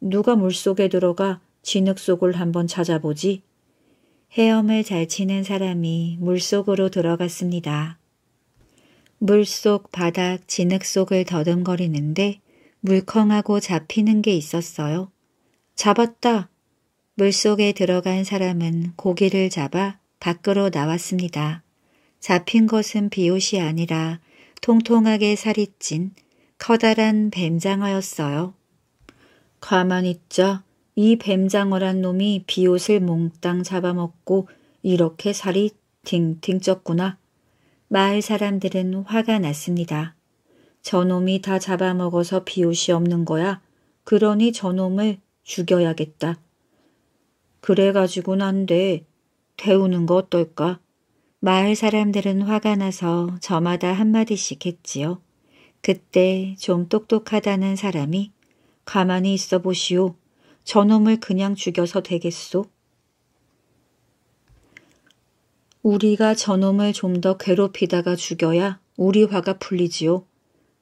누가 물속에 들어가 진흙 속을 한번 찾아보지? 헤엄을 잘 치는 사람이 물속으로 들어갔습니다. 물속 바닥 진흙 속을 더듬거리는데 물컹하고 잡히는 게 있었어요. 잡았다. 물속에 들어간 사람은 고기를 잡아 밖으로 나왔습니다. 잡힌 것은 비옷이 아니라 통통하게 살이 찐 커다란 뱀장어였어요. 가만 있자 이 뱀장어란 놈이 비옷을 몽땅 잡아먹고 이렇게 살이 팅팅 쪘구나. 마을 사람들은 화가 났습니다. 저놈이 다 잡아먹어서 비옷이 없는 거야. 그러니 저놈을 죽여야겠다. 그래가지고는 안 돼. 태우는 거 어떨까? 마을 사람들은 화가 나서 저마다 한마디씩 했지요. 그때 좀 똑똑하다는 사람이 가만히 있어 보시오. 저놈을 그냥 죽여서 되겠소? 우리가 저놈을 좀 더 괴롭히다가 죽여야 우리 화가 풀리지요.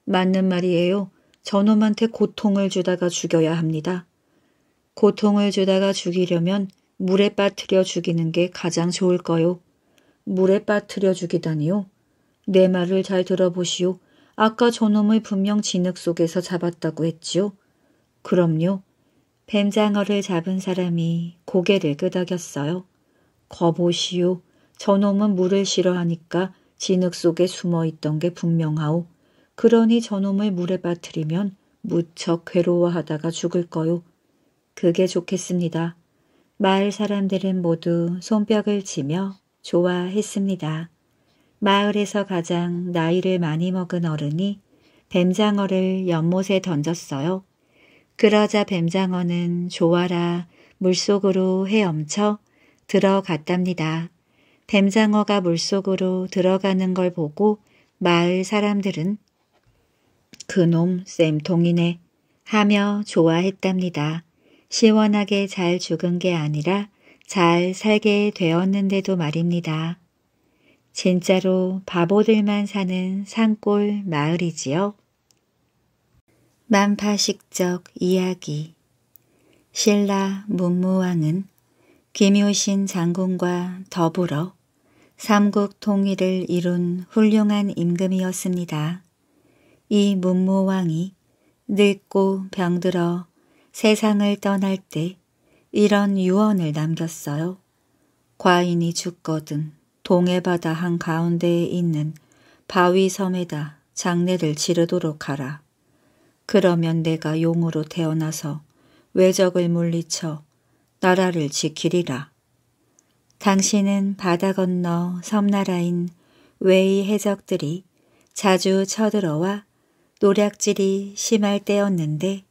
맞는 말이에요. 저놈한테 고통을 주다가 죽여야 합니다. 고통을 주다가 죽이려면 물에 빠뜨려 죽이는 게 가장 좋을 거요. 물에 빠뜨려 죽이다니요. 내 말을 잘 들어보시오. 아까 저놈을 분명 진흙 속에서 잡았다고 했지요. 그럼요. 뱀장어를 잡은 사람이 고개를 끄덕였어요. 거보시오. 저놈은 물을 싫어하니까 진흙 속에 숨어있던 게 분명하오. 그러니 저놈을 물에 빠뜨리면 무척 괴로워하다가 죽을 거요. 그게 좋겠습니다. 마을 사람들은 모두 손뼉을 치며 좋아했습니다. 마을에서 가장 나이를 많이 먹은 어른이 뱀장어를 연못에 던졌어요. 그러자 뱀장어는 좋아라 물속으로 헤엄쳐 들어갔답니다. 뱀장어가 물속으로 들어가는 걸 보고 마을 사람들은 그놈 쌤통이네 하며 좋아했답니다. 시원하게 잘 죽은 게 아니라 잘 살게 되었는데도 말입니다. 진짜로 바보들만 사는 산골 마을이지요. 만파식적 이야기 신라 문무왕은 김효신 장군과 더불어 삼국 통일을 이룬 훌륭한 임금이었습니다. 이 문무왕이 늙고 병들어 세상을 떠날 때 이런 유언을 남겼어요. 과인이 죽거든 동해바다 한가운데에 있는 바위섬에다 장례를 지르도록 하라. 그러면 내가 용으로 태어나서 외적을 물리쳐 나라를 지키리라. 당신은 바다 건너 섬나라인 외의 해적들이 자주 쳐들어와 노략질이 심할 때였는데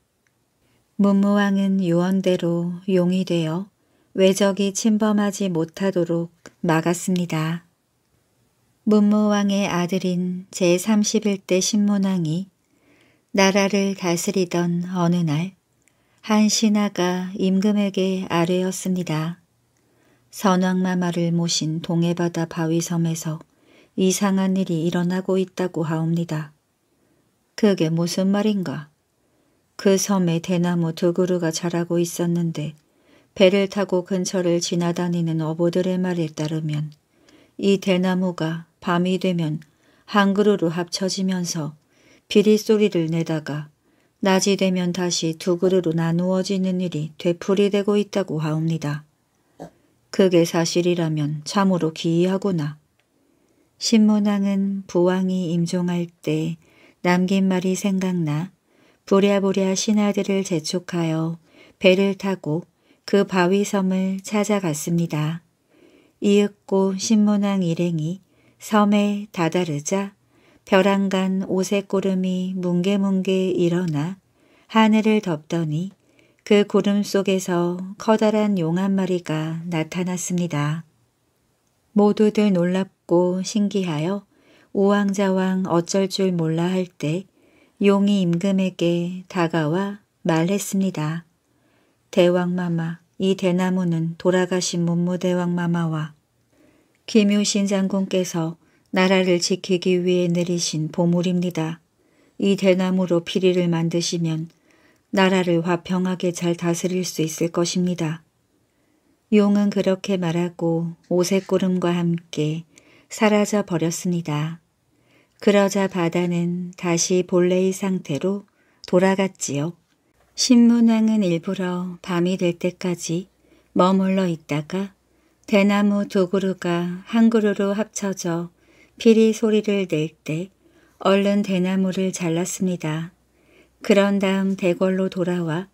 문무왕은 요원대로 용이 되어 외적이 침범하지 못하도록 막았습니다. 문무왕의 아들인 제31대 신문왕이 나라를 다스리던 어느 날한 신하가 임금에게 아뢰었습니다. 선왕마마를 모신 동해바다 바위섬에서 이상한 일이 일어나고 있다고 하옵니다. 그게 무슨 말인가? 그 섬에 대나무 두 그루가 자라고 있었는데 배를 타고 근처를 지나다니는 어부들의 말에 따르면 이 대나무가 밤이 되면 한 그루로 합쳐지면서 비리 소리를 내다가 낮이 되면 다시 두 그루로 나누어지는 일이 되풀이되고 있다고 하옵니다. 그게 사실이라면 참으로 기이하구나. 신문왕은 부왕이 임종할 때 남긴 말이 생각나 부랴부랴 신하들을 재촉하여 배를 타고 그 바위섬을 찾아갔습니다. 이윽고 신문왕 일행이 섬에 다다르자 벼랑간 오색 구름이 뭉게뭉게 일어나 하늘을 덮더니 그 구름 속에서 커다란 용 한 마리가 나타났습니다. 모두들 놀랍고 신기하여 우왕좌왕 어쩔 줄 몰라 할 때 용이 임금에게 다가와 말했습니다. 대왕마마, 이 대나무는 돌아가신 문무대왕마마와 김유신 장군께서 나라를 지키기 위해 내리신 보물입니다. 이 대나무로 피리를 만드시면 나라를 화평하게 잘 다스릴 수 있을 것입니다. 용은 그렇게 말하고 오색구름과 함께 사라져 버렸습니다. 그러자 바다는 다시 본래의 상태로 돌아갔지요. 신문왕은 일부러 밤이 될 때까지 머물러 있다가 대나무 두 그루가 한 그루로 합쳐져 피리 소리를 낼 때 얼른 대나무를 잘랐습니다. 그런 다음 대궐로 돌아와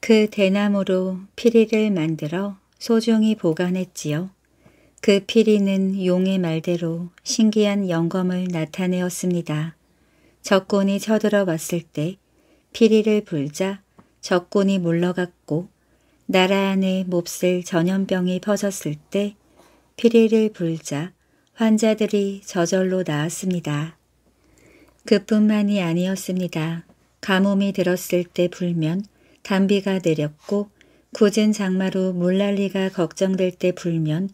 그 대나무로 피리를 만들어 소중히 보관했지요. 그 피리는 용의 말대로 신기한 영검을 나타내었습니다. 적군이 쳐들어 왔을 때 피리를 불자 적군이 물러갔고 나라 안에 몹쓸 전염병이 퍼졌을 때 피리를 불자 환자들이 저절로 나았습니다. 그뿐만이 아니었습니다. 가뭄이 들었을 때 불면 담비가 내렸고 굳은 장마로 물난리가 걱정될 때 불면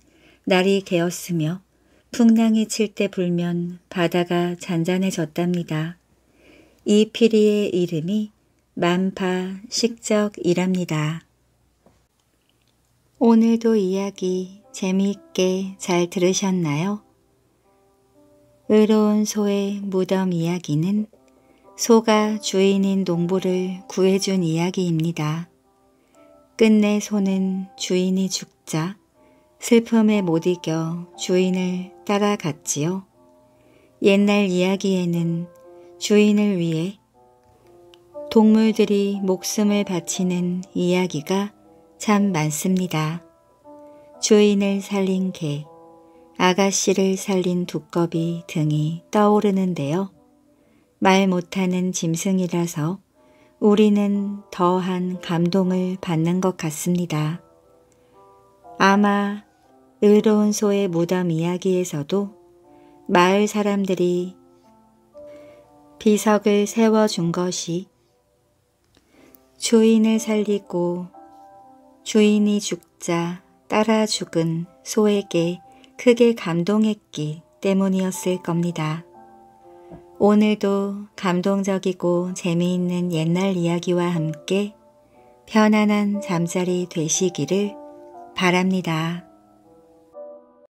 날이 개었으며 풍랑이 칠 때 불면 바다가 잔잔해졌답니다. 이 피리의 이름이 만파 식적이랍니다. 오늘도 이야기 재미있게 잘 들으셨나요? 의로운 소의 무덤 이야기는 소가 주인인 농부를 구해준 이야기입니다. 끝내 소는 주인이 죽자 슬픔에 못 이겨 주인을 따라갔지요. 옛날 이야기에는 주인을 위해 동물들이 목숨을 바치는 이야기가 참 많습니다. 주인을 살린 개, 아가씨를 살린 두꺼비 등이 떠오르는데요. 말 못하는 짐승이라서 우리는 더한 감동을 받는 것 같습니다. 아마 의로운 소의 무덤 이야기에서도 마을 사람들이 비석을 세워준 것이 주인을 살리고 주인이 죽자 따라 죽은 소에게 크게 감동했기 때문이었을 겁니다. 오늘도 감동적이고 재미있는 옛날 이야기와 함께 편안한 잠자리 되시기를 바랍니다.